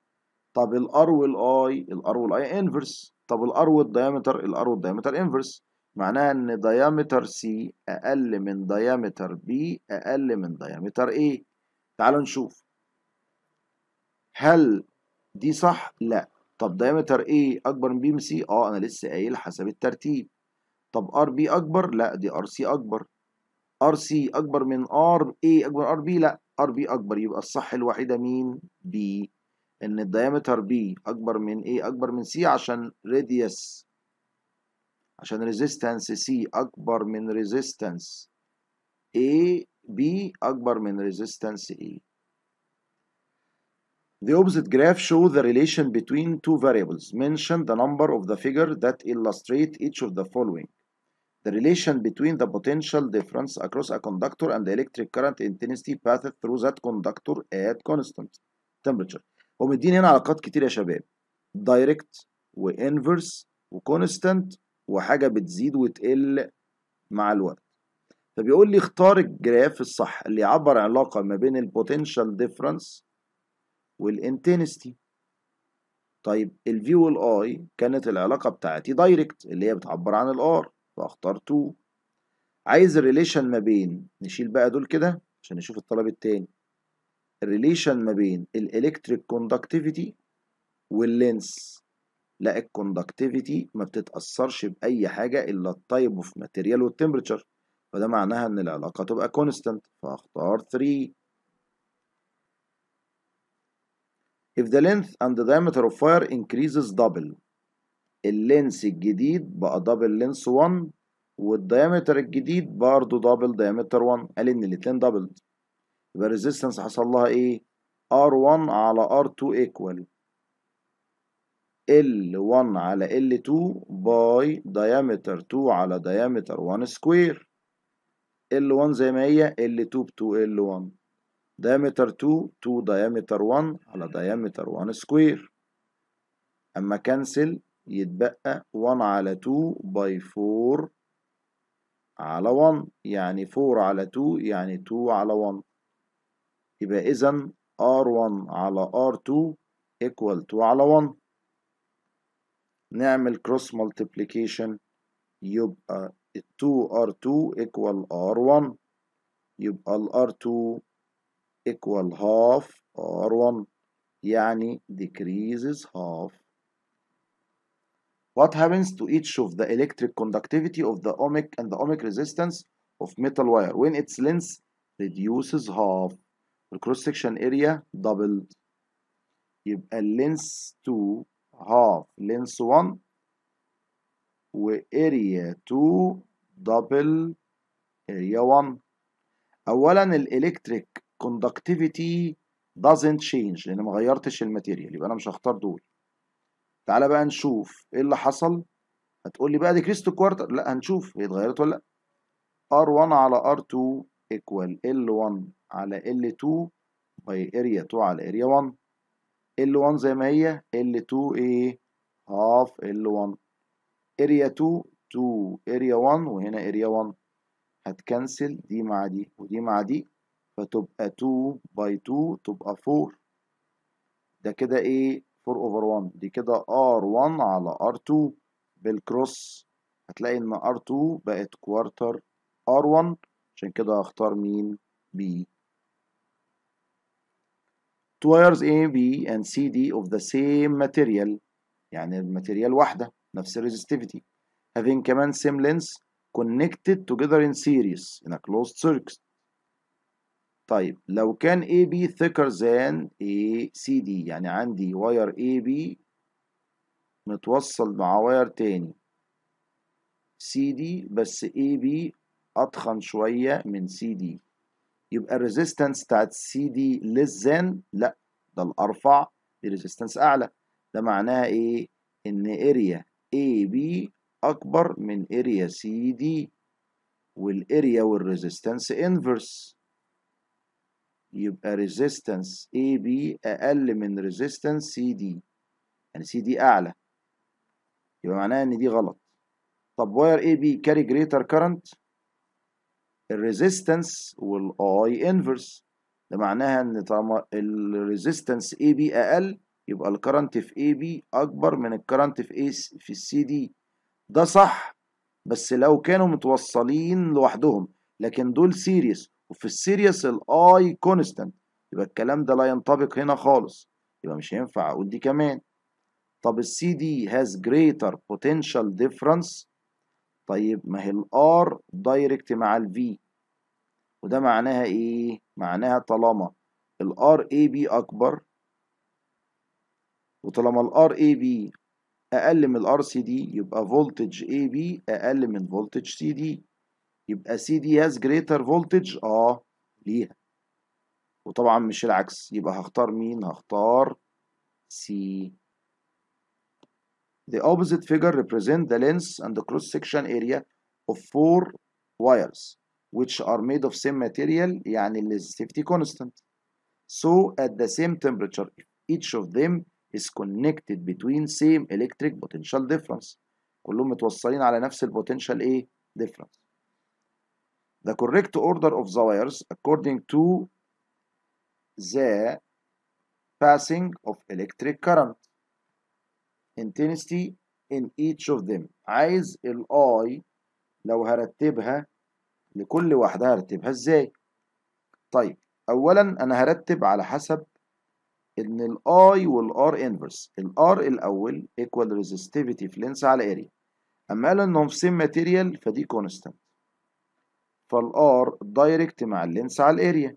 طب الار والاي الار والاي انفرس طب الار والديامتر الار والديامتر انفرس معناها ان ديامتر سي اقل من ديامتر بي اقل من ديامتر ايه تعالوا نشوف هل دي صح؟ لا طب دايمتر A أكبر من بي من سي؟ أه أنا لسه قايل حسب الترتيب طب ار بي أكبر؟ لا دي ار سي أكبر ار سي أكبر من ار أكبر من ار بي؟ لا ار بي أكبر يبقى الصح الوحيدة مين؟ بي إن الدايمتر B أكبر من A أكبر من C عشان radius عشان ريزيستنس C أكبر من ريزيستنس A بي أكبر من ريزيستنس A The opposite graph shows the relation between two variables. Mention the number of the figure that illustrate each of the following. The relation between the potential difference across a conductor and the electric current intensity path through that conductor at constant temperature. هو مديني هنا علاقات كتير يا شباب. Direct وinverse وconstant وحاجة بتزيد وتقل مع الوقت. فبيقول لي اختار الجراف الصح اللي يعبر عن علاقة ما بين البوتنشال ديفرنس والانتنستي طيب الفي والاي كانت العلاقه بتاعتي دايركت اللي هي بتعبر عن الار فاختار 2 عايز الريليشن ما بين نشيل بقى دول كده عشان نشوف الطلب التاني الريليشن ما بين الالكتريك كوندكتيفيتي واللينس لا الكوندكتيفيتي ما بتتاثرش باي حاجه الا التايب اوف ماتيريال والتمبرتشر فده معناها ان العلاقه تبقى كونستانت فاختار 3 if the length and the diameter of fire increases double اللينس الجديد بقى دبل لينس 1 والديامتر الجديد برضه دبل ديامتر 1 قال ان الاتنين دبل يبقى الريزيستنس حصل لها ايه R1 على R2 equal L1 على L2 by diameter 2 على diameter 1 square L1 زي ما هي L2 ب 2 L1 diameter 2 2 diameter 1 على diameter 1 سكوير أما كنسل يتبقى 1 على 2 باي 4 على 1 يعني 4 على 2 يعني 2 على 1 يبقى إذا R1 على R2 equal 2 على 1 نعمل cross multiplication يبقى 2R2 equal R1 يبقى ال R2 equal half or 1 يعني decreases half What happens to each of the electric conductivity of the ohmic and the ohmic resistance of metal wire when its length reduces half the cross section area doubled يبقى length 2 half length 1 و area 2 double area 1 أولا الإلكتريك conductivity doesn't change لان ما غيرتش الماتيريال يبقى انا مش هختار دول تعالى بقى نشوف ايه اللي حصل هتقول لي بقى دي كريستو كوارتر لا هنشوف هي اتغيرت ولا لا R1 على R2 equal L1 على L2 باي اريا 2 على اريا 1 L1 زي ما هي L2 ايه half L1 اريا 2 2 اريا 1 وهنا اريا 1 هتكنسل دي مع دي ودي مع دي فتبقى 2 باي 2 تبقى 4 ده كده ايه 4 اوفر 1 دي كده R1 على R2 بالكروس هتلاقي ان R2 بقت كوارتر R1 عشان كده هختار مين B two wires A B and C D of the same material يعني الماتيريال واحدة نفس الريزستيفيتي having كمان same lengths connected together in series in a closed circuit طيب لو كان AB thicker than ACD يعني عندي واير AB متوصل مع واير تاني CD بس AB أتخن شوية من CD يبقى الريزيستنس بتاعت CD less than لا ده الأرفع الريزيستنس أعلى ده معناها إيه؟ إن area AB أكبر من area CD والاريا والريزيستنس انفرس يبقى ريزيستنس اي بي اقل من ريزيستنس سي دي يعني سي دي اعلى يبقى معناها ان دي غلط طب واير اي بي كاري جريتر كارنت الريزيستنس والاي انفرس ده معناها ان طالما الريزيستنس اي بي اقل يبقى الكرنت في اي بي اكبر من الكرنت في اي في السي دي ده صح بس لو كانوا متوصلين لوحدهم لكن دول سيريس وفي السيريس الاي كونستانت يبقى الكلام ده لا ينطبق هنا خالص يبقى مش هينفع اقول دي كمان طب السي دي هاز جريتر بوتنشال ديفرنس طيب ما هي الار دايركت مع الفي وده معناها ايه معناها طالما الار اي بي اكبر وطالما الار اي بي اقل من الار سي دي يبقى فولتج اي بي اقل من فولتج سي دي يبقى سي دي هاز جريتر فولتج اه ليها وطبعا مش العكس يبقى هختار مين هختار سي The opposite figure represent the length and the cross section area of four wires which are made of same material يعني safety constant so at the same temperature each of them is connected between same electric potential difference كلهم متوصلين على نفس البوتنشال ايه difference the correct order of the wires according to the passing of electric current intensity in each of them عايز ال I لو هرتبها لكل واحدة هرتبها ازاي طيب اولا انا هرتب على حسب ان ال I وال R inverse ال R الاول equal resistivity في length على area اما قالوا انهم في same material فدي constant فالار دايركت مع اللينس على الاريا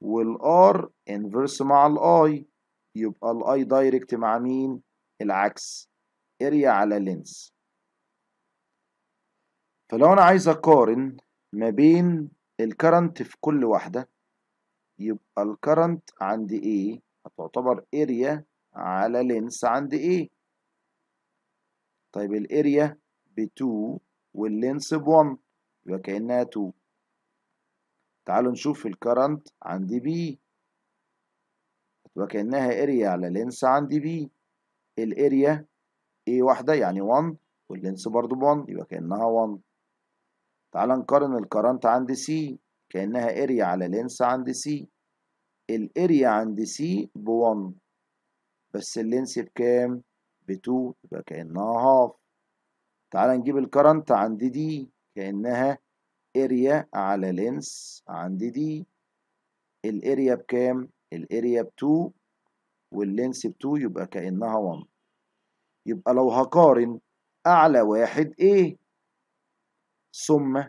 والار انفرس مع الاي يبقى الاي دايركت مع مين العكس اريا على لينس فلو انا عايز اقارن ما بين الكرنت في كل واحده يبقى الكرنت عند ايه هتعتبر اريا على لينس عند ايه طيب الاريا ب2 واللينس ب1 يبقى كأنها 2 تعالوا نشوف الكرنت عند بي يعني يبقى كأنها اريا على لينس عند بي الاريا ايه واحدة يعني 1 واللينس برضو ب 1 يبقى كأنها 1 تعالى نقارن الكرنت عند سي كأنها اريا على لينس عند سي الاريا عند سي ب 1 بس اللينس بكام؟ ب 2 يبقى كأنها هاف تعالى نجيب الكرنت عند دي كأنها اريا على لينس عندي دي الاريا بكام؟ الاريا ب 2 واللينس ب 2 يبقى كأنها 1 يبقى لو هقارن أعلى واحد A ثم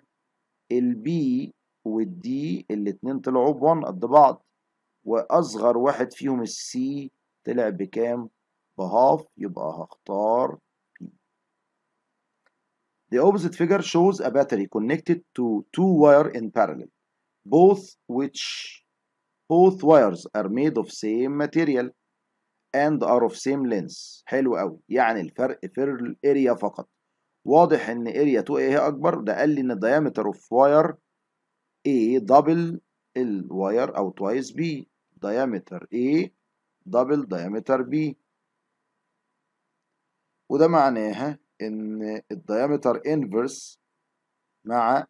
البي والدي الاتنين طلعوا ب 1 قد بعض وأصغر واحد فيهم السي طلع بكام؟ بهاف يبقى هختار The opposite figure shows a battery connected to two wires in parallel, both which both wires are made of same material and are of same length. حلو قوي. يعني الفرق في الاريا فقط. واضح ان اريا 2A هي اكبر ده قال لي ان diameter of wire A double الواير او twice B diameter A double diameter B وده معناها ان الديامتر انفرس مع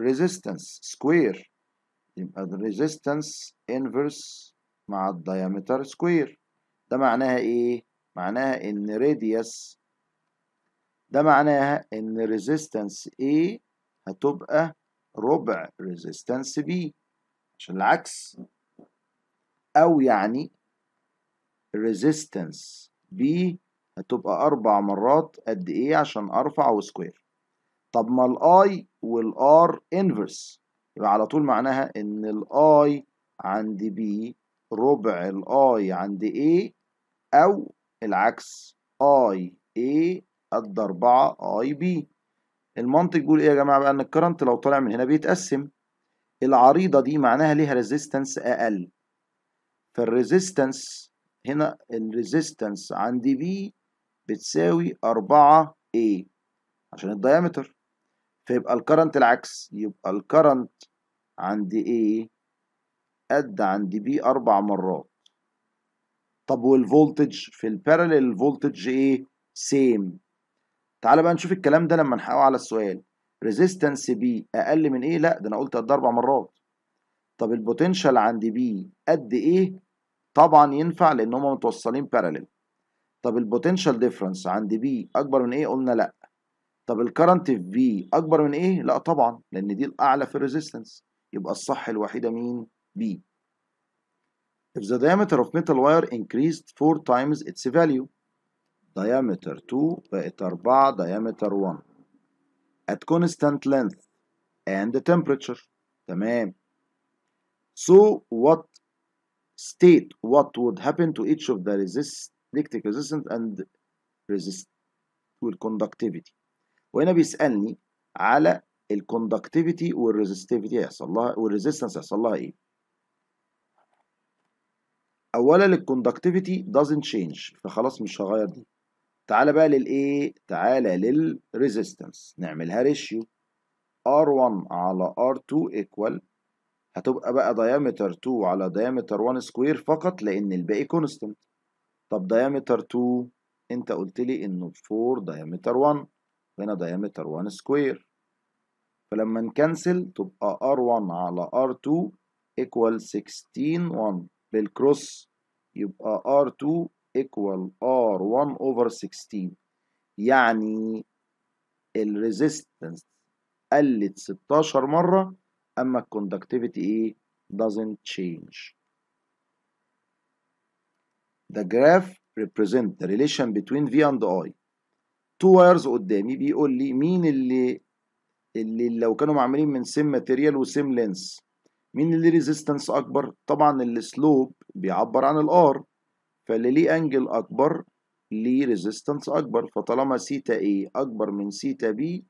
الريزيستنس سكوير يبقى الريزيستنس انفرس مع الديامتر سكوير ده معناها ايه معناها ان راديوس ده معناها ان ريزيستنس A هتبقى ربع ريزيستنس B عشان العكس او يعني ريزيستنس B هتبقى أربع مرات قد إيه عشان أرفع وسكوير طب ما الآي والآر انفرس يبقى على طول معناها إن الآي عند بي ربع الآي عند A أو العكس I A قد أربعة I B المنطق بيقول إيه يا جماعة بقى إن الكرنت لو طالع من هنا بيتقسم العريضة دي معناها ليها ريزيستنس أقل فالريزيستنس هنا الريزيستنس عند B بتساوي 4 A عشان الديامتر فيبقى الكرنت العكس يبقى الكرنت عند A قد عند B أربع مرات طب والفولتج في البارلل الفولتج ايه سيم تعال بقى نشوف الكلام ده لما نحققه على السؤال ريزيستنس بي اقل من ايه لا ده انا قلت قد اربع مرات طب البوتنشال عند بي قد ايه طبعا ينفع لان هما متوصلين بارلل طب البوتنشال ديفرنس عند بي اكبر من ايه قلنا لا طب الكرنت في بي اكبر من ايه لا طبعا لان دي الاعلى في الريزيستنس يبقى الصح الوحيده مين بي If the diameter of metal wire increased 4 times its value diameter 2 بقت 4 diameter 1 at constant length and temperature تمام So what state what would happen to each of the resist electric resistance and resist والconductivity وهنا بيسألني على الكوندكتيفيتي والريزستيفيتي هيحصل لها والريزيستنس هيحصل لها ايه اولا الكوندكتيفيتي doesn't change فخلاص مش هغير دي تعالى بقى للايه تعالى للريزيستنس نعملها ريشيو R1 على R2 equal هتبقى بقى diameter 2 على diameter 1 سكوير فقط لان الباقي كونستنت طب diameter 2 انت قلت لي انه 4 diameter 1 هنا diameter 1 سكوير فلما نكنسل تبقى R1 على R2 equal 16 1 بالكروس يبقى R2 equal R1 over 16 يعني الريزيستنس قلت 16 مرة أما الكوندكتيفيتي إيه doesn't change The graph represent the relation between V and I. Two wires قدامي بيقول لي مين اللي اللي لو كانوا معاملين من سيم ماتيريال وسيم لينس مين اللي ريزيستنس اكبر؟ طبعا السلوب بيعبر عن الار فاللي ليه انجل اكبر ليه ريزيستنس اكبر فطالما سيتا A اكبر من سيتا B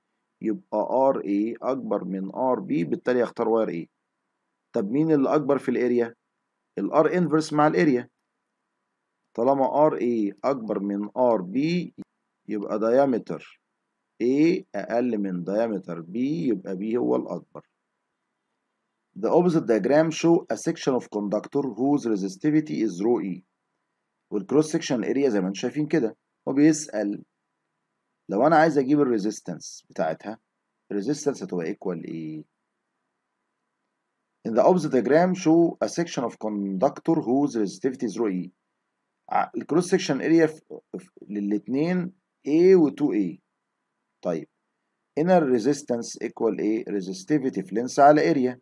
يبقى ار اكبر من ار بالتالي اختار واير A طب مين اللي اكبر في الاريا؟ الار انفرس مع الاريا طالما RA أكبر من RB يبقى diameter A أقل من diameter B يبقى B هو الأكبر. The opposite diagram show a section of conductor whose resistivity is rho E. والcross section area زي ما انتم شايفين كده وبيسأل لو أنا عايز أجيب الريزيستنس بتاعتها الريزيستنس هتبقى equal إيه؟ In the opposite diagram show a section of conductor whose resistivity is rho E. الكروس سكشن اريا للاثنين A و 2A طيب resistance equal A resistivity في لينس على اريا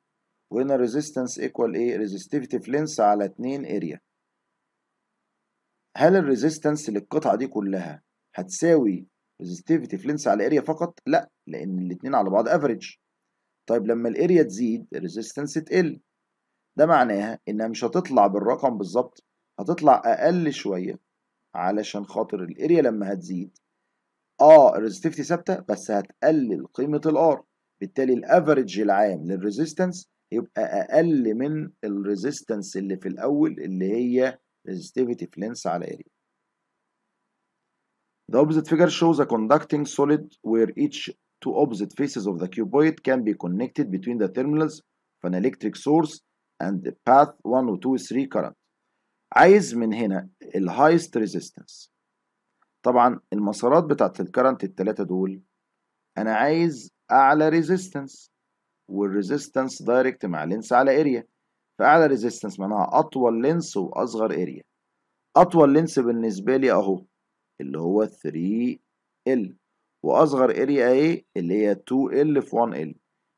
resistance equal A ايه في لينس على 2 اريا هل الريزيستنس للقطعه دي كلها هتساوي resistivity في لينس على اريا فقط لا لان الاثنين على بعض افريج طيب لما الاريا تزيد resistance تقل ده معناها انها مش هتطلع بالرقم بالظبط هتطلع اقل شويه علشان خاطر الاريا لما هتزيد اه الريزستيفتي ثابته بس هتقلل قيمه الار بالتالي الافريج العام للريزيستنس يبقى اقل من الريزيستنس اللي في الاول اللي هي resistivity فلينس على اريا The opposite figure shows a conducting solid where each two opposite faces of the cuboid can be connected between the terminals of an electric source and the path 1 و 2 3 current عايز من هنا الهايست ريزيستنس طبعا المسارات بتاعت الكرنت التلاتة دول انا عايز اعلى ريزيستنس والريزيستنس دايركت مع لينس على اريا فاعلى ريزيستنس معناها اطول لينس واصغر اريا اطول لينس بالنسبه لي اهو اللي هو 3 ال واصغر اريا ايه اللي هي 2 ال في 1 ال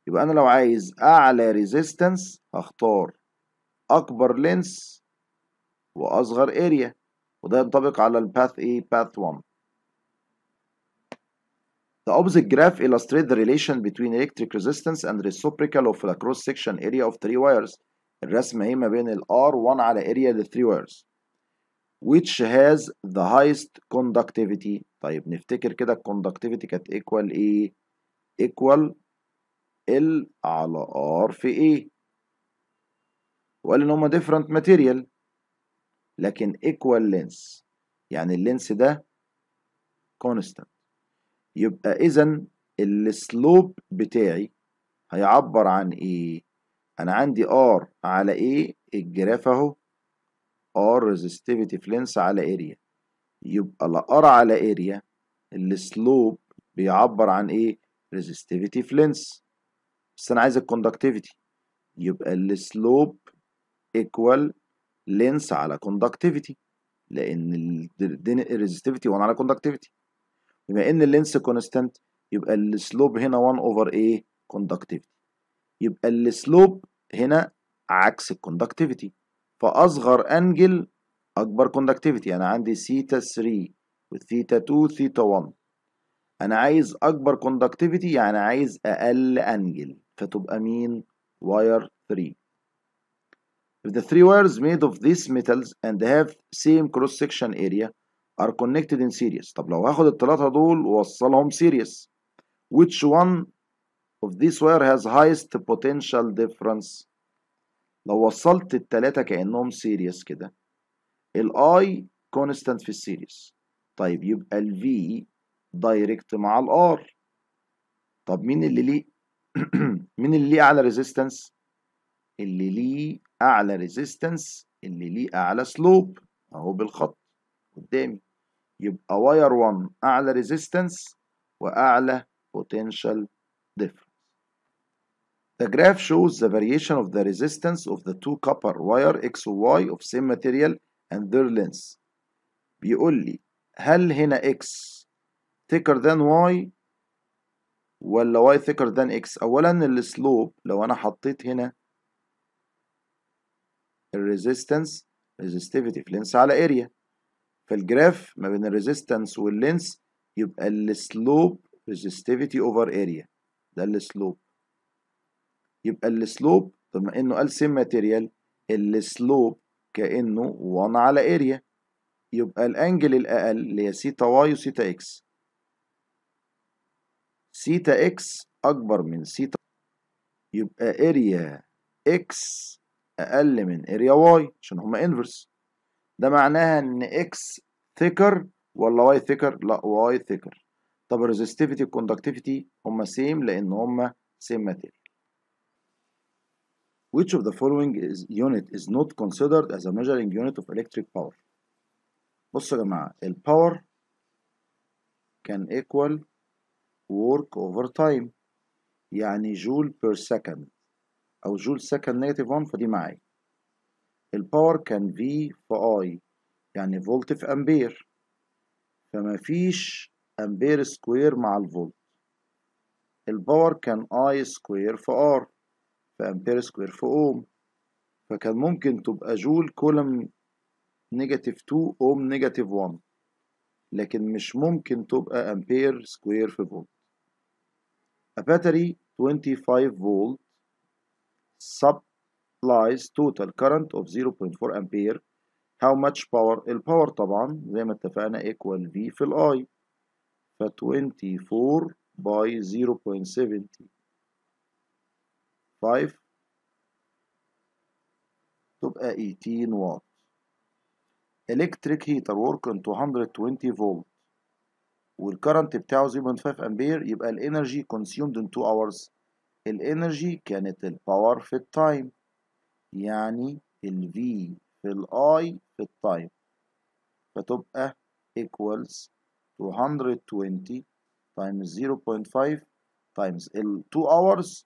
يبقى انا لو عايز اعلى ريزيستنس هختار اكبر لينس وأصغر area وده ينطبق على الـ path A path 1 The opposite graph illustrates the relation between electric resistance and reciprocal of the cross section area of three wires الرسم هي ما بين ال R1 على area the 3 wires which has the highest conductivity طيب نفتكر كده conductivity كانت equal ايه equal L على R في A وقال ان هما different material لكن ايكوال لينس يعني اللينس ده كونستانت يبقى اذا السلوب بتاعي هيعبر عن ايه انا عندي ار على ايه الجراف اهو ار ريزستيفيتي لينس على اريا يبقى لا ار على اريا السلوب بيعبر عن ايه ريزستيفيتي لينس بس انا عايز الكوندكتيفيتي يبقى السلوب ايكوال لينس على كوندكتيفيتي لان الريزستيفيتي 1 على كوندكتيفيتي بما ان اللينس كونستانت يبقى السلوب هنا 1 اوفر ايه كوندكتيفيتي يبقى السلوب هنا عكس الكوندكتيفيتي فاصغر انجل اكبر كوندكتيفيتي انا عندي ثيتا 3 وثيتا 2 ثيتا 1 انا عايز اكبر كوندكتيفيتي يعني عايز اقل انجل فتبقى مين واير 3 If the three wires made of these metals and have same cross section area are connected in series طب لو هاخد التلاتة دول ووصلهم series which one of these wire has highest potential difference لو وصلت التلاتة كأنهم series كده I constant في series. طيب يبقى V direct مع R. طب مين اللي ليه مين اللي ليه اعلى resistance؟ اللي ليه اعلى ريزيستنس اللي ليه اعلى سلوب اهو بالخط قدامي يبقى واير 1 اعلى ريزيستنس واعلى potential difference The graph shows the variation of the resistance of the two copper wire X or Y of same material and their length. بيقول لي هل هنا X thicker than Y ولا Y thicker than X؟ أولا السلوب لو أنا حطيت هنا الريزيستنس ريزيستيفيتي في لينس على اريا فالجراف ما بين الريزيستنس واللينس يبقى السلوب ريزيستيفيتي اوفر اريا ده السلوب يبقى السلوب بما انه قال سيم ماتيريال السلوب كانه 1 على اريا يبقى الانجل الاقل اللي هي سيتا واي وسيتا اكس سيتا اكس اكبر من سيتا يبقى اريا اكس اقل من اريا واي عشان هما انفرس ده معناها ان اكس ثيكر ولا واي ثيكر لا واي ثيكر طب الريزستيفيتي والكوندكتيفيتي هما سيم لان هما سيم ماتيريال Which of the following is unit is not considered as a measuring unit of electric power? بص يا جماعة ال power can equal work over time يعني جول per second أو جول سكند نيجاتيف 1 فدي معايا الباور كان في في اي يعني فولت في امبير فما فيش امبير سكوير مع الفولت الباور كان اي سكوير في ار فامبير سكوير في اوم فكان ممكن تبقى جول كولم نيجاتيف 2 اوم نيجاتيف 1 لكن مش ممكن تبقى امبير سكوير في فولت A battery 25 فولت supplies total current of 0.4 ampere how much power power طبعا زي ما اتفقنا equal V في I ف 24 by 0.75 تبقى 18 واط electric heater work on 220 فولت والcurrent بتاعه 0.5 امبير يبقى الانرجي consumed in 2 hours الانرجي كانت الباور في التايم يعني ال V في ال I في التايم فتبقى equals 220 times 0.5 times ال 2 hours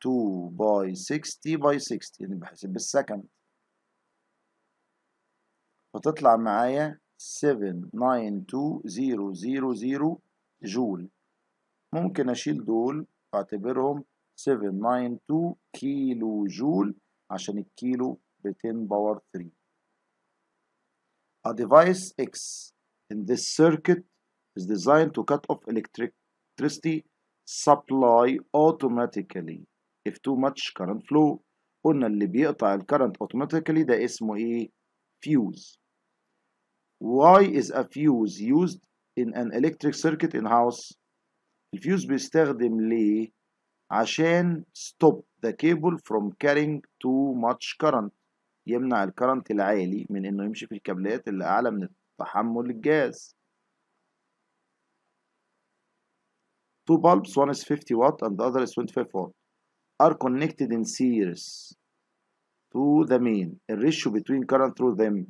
2 by 60 by 60 يعني بحسب بالسكند فتطلع معايا 792000 جول ممكن اشيل دول اعتبرهم 792 كيلو جول عشان الكيلو ب 10 باور 3 A device X in this circuit is designed to cut off electricity supply automatically if too much current flow قلنا اللي بيقطع الكرنت automatically ده اسمه ايه fuse why is a fuse used in an electric circuit in house الفيوز بيستخدم ليه عشان stop the cable from carrying too much current يمنع الكرنت العالي من انه يمشي في الكابلات اللي اعلى من تحمل الجاز two bulbs one is 50 watt and the other is 25 watt are connected in series to the main ratio between current through them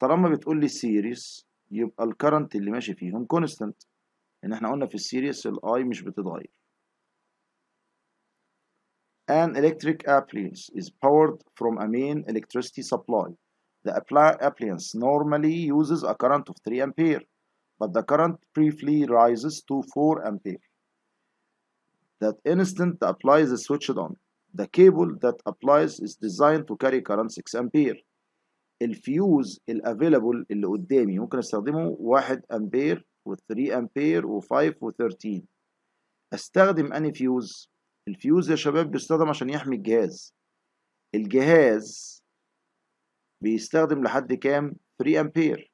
طالما بتقول لي series يبقى الكرنت اللي ماشي فيهم constant ان احنا قلنا في السيريس الاي مش بتتغير An electric appliance is powered from a main electricity supply. The appliance normally uses a current of 3 ampere, but the current briefly rises to 4 ampere. That instant the appliance is switched on. The cable that applies is designed to carry current 6 ampere. الفيوز الافيلابل اللي قدامي ممكن استخدمه 1 امبير و3 امبير و5 و13 استخدم اني فيوز الفيوز يا شباب بيستخدم عشان يحمي الجهاز الجهاز بيستخدم لحد كام 3 امبير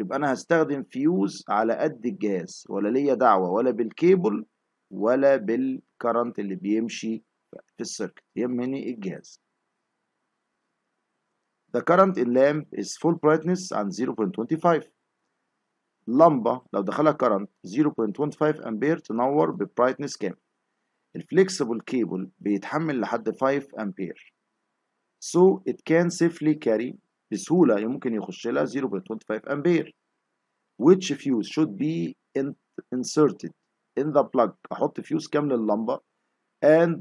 يبقى انا هستخدم فيوز على قد الجهاز ولا ليا دعوه ولا بالكيبل ولا بالكرنت اللي بيمشي في السيركت يهمني الجهاز The current in lamp is full brightness عن 0.25 لمبة لو دخلها current 0.25 أمبير تنور ببرايتنس كام الفليكسبل كيبل بيتحمل لحد 5 امبير so it can safely carry بسهولة يمكن يخش لها 0.25 امبير which fuse should be inserted in the plug احط فيوز كام للمبة and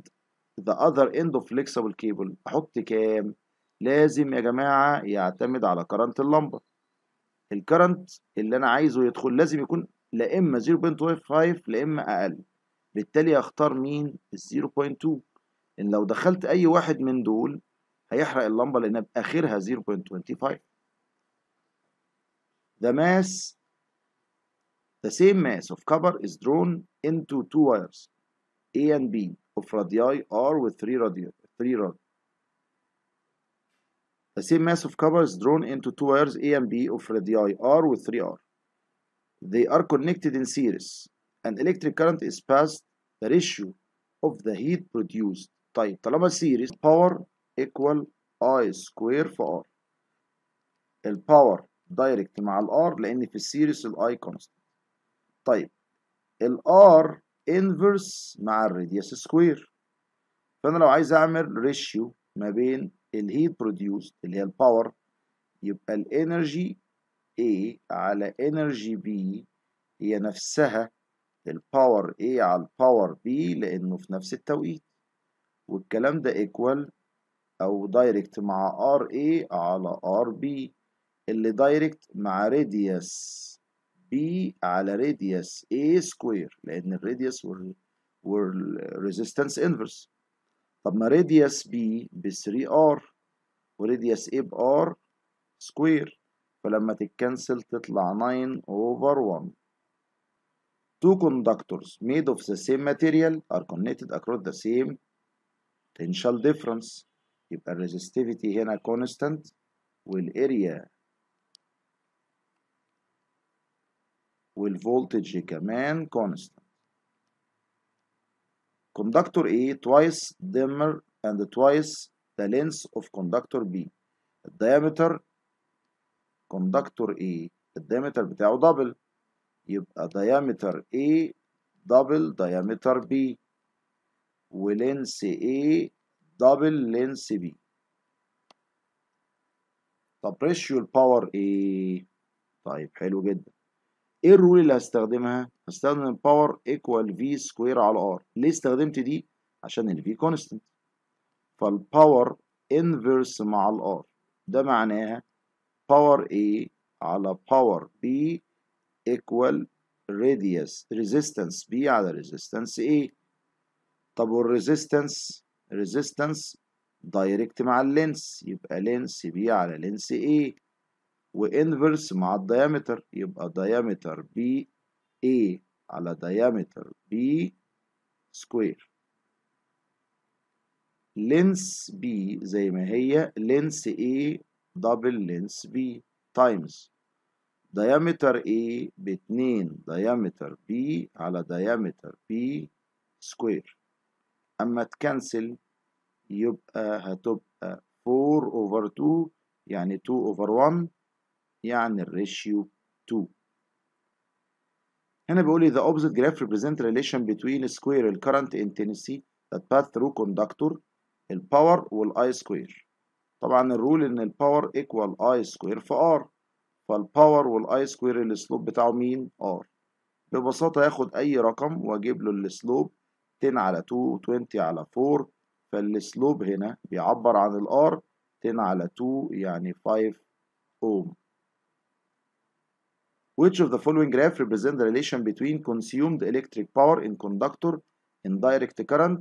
the other end of flexible cable احط كام لازم يا جماعة يعتمد على كرنت اللمبة الكرنت اللي انا عايزه يدخل لازم يكون لا اما 0.5 لا اما اقل بالتالي هختار مين ال 0.2 ان لو دخلت اي واحد من دول هيحرق اللمبه لان اخرها 0.25 the mass the same mass of copper is drawn into two wires A and B of radii R with three radii three radii The same mass of copper is drawn into two wires A and B of radii R with 3R. They are connected in series. an electric current is passed the ratio of the heat produced طيب طالما series power equal I square for R الباور دايركت مع الار لان في السيريس الاي كونستنت طيب الار انفرس مع الراديوس سكوير فانا لو عايز اعمل ريشيو ما بين الهيت بروديوس اللي هي الباور يبقى الانرجي A على انرجي B هي نفسها الباور A على الباور B لأنه في نفس التوقيت والكلام ده إيكوال أو دايركت مع RA على RB اللي دايركت مع راديوس B على راديوس A سكوير لأن الراديوس والريزيستنس انفرس طب ما راديوس B ب 3R وراديوس A ب R سكوير فلما تتكنسل تطلع 9 over 1 two conductors made of the same material are connected across the same potential difference يبقى الريزستيفيتي هنا constant والاريا والفولتج كمان constant conductor A twice dimmer and twice the length of conductor B Diameter conductor A الديامتر بتاعه double يبقى diameter A double diameter B ولينس A double لينس B طب ريشيو الباور ايه؟ طيب حلو جدا ايه الرول اللي هستخدمها؟ هستخدم الباور ايكوال في سكوير على ار ليه استخدمت دي؟ عشان الفي كونستنت فالباور انفرس مع الار ده معناها باور A على باور B equal radius resistance B على resistance A طب والresistance resistance دايركت مع اللينس يبقى لينس B على لينس A وانفرس مع الديامتر يبقى diameter B A على diameter B سكوير لينس B زي ما هي لينس A دبل لينس B تايمز ديامتر A باتنين ديامتر B على ديامتر B سكوير أما تكنسل يبقى هتبقى 4 over 2 يعني 2 over 1 يعني الريشيو 2 هنا بيقول لي the opposite graph represent relation between square current intensity that path through conductor الباور والاي سكوير طبعا الرول ان الباور ايكوال I سكوير في R فالباور والاي سكوير السلوب بتاعه مين ار ببساطه ياخد اي رقم واجيب له السلوب 10 على 2 20 على 4 فالسلوب هنا بيعبر عن الار 10 على 2 يعني 5 اوم Which of the following graph represent the relation between consumed electric power in conductor in direct current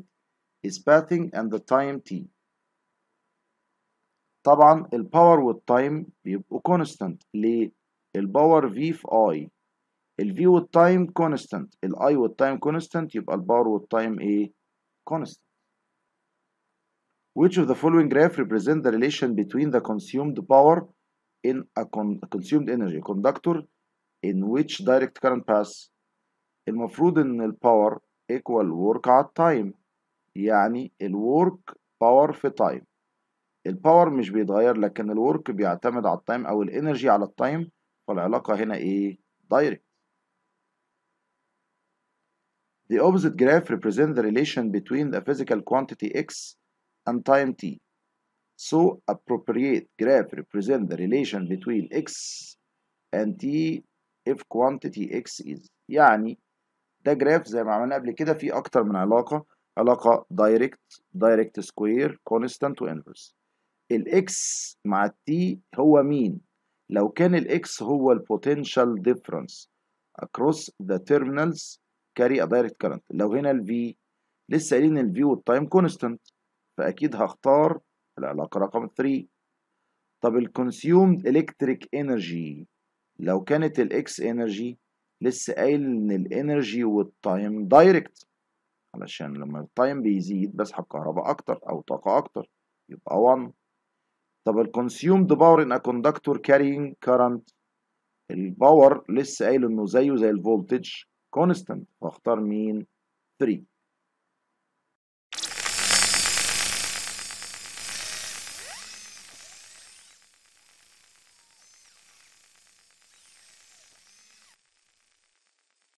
is pathing and the time t طبعا الباور والتايم بيبقوا كونستانت ليه الباور في في اي الفي والتايم كونستانت الاي والتايم كونستانت يبقى الباور والتايم ايه كونستانت which of the following graph represent the relation between the consumed power in a con consumed energy conductor in which direct current pass المفروض ان الباور equal work at time يعني الورك باور في time الباور مش بيتغير لكن الورك بيعتمد على التايم او الانرجي على التايم فالعلاقه هنا ايه دايركت The opposite graph represents the relation between the physical quantity x and time t. So appropriate graph represents the relation between x and t if quantity x is يعني ده جراف زي ما عملنا قبل كده فيه اكتر من علاقه علاقه دايركت دايركت سكوير كونستانت وانفرس الاكس مع التي هو مين لو كان الاكس هو البوتنشال ديفرنس across the terminals carry a direct current لو هنا الفي لسه قايلين الفي والتايم كونستانت فاكيد هختار العلاقه رقم 3 طب الكونسيومد الكتريك انرجي لو كانت الاكس انرجي لسه قايل ان الانرجي والتايم دايركت علشان لما التايم بيزيد بسحب كهرباء اكتر او طاقه اكتر يبقى 1 طب ال consumed power in a conductor carrying current power لسه قايل انه زيه زي voltage constant فاختار مين 3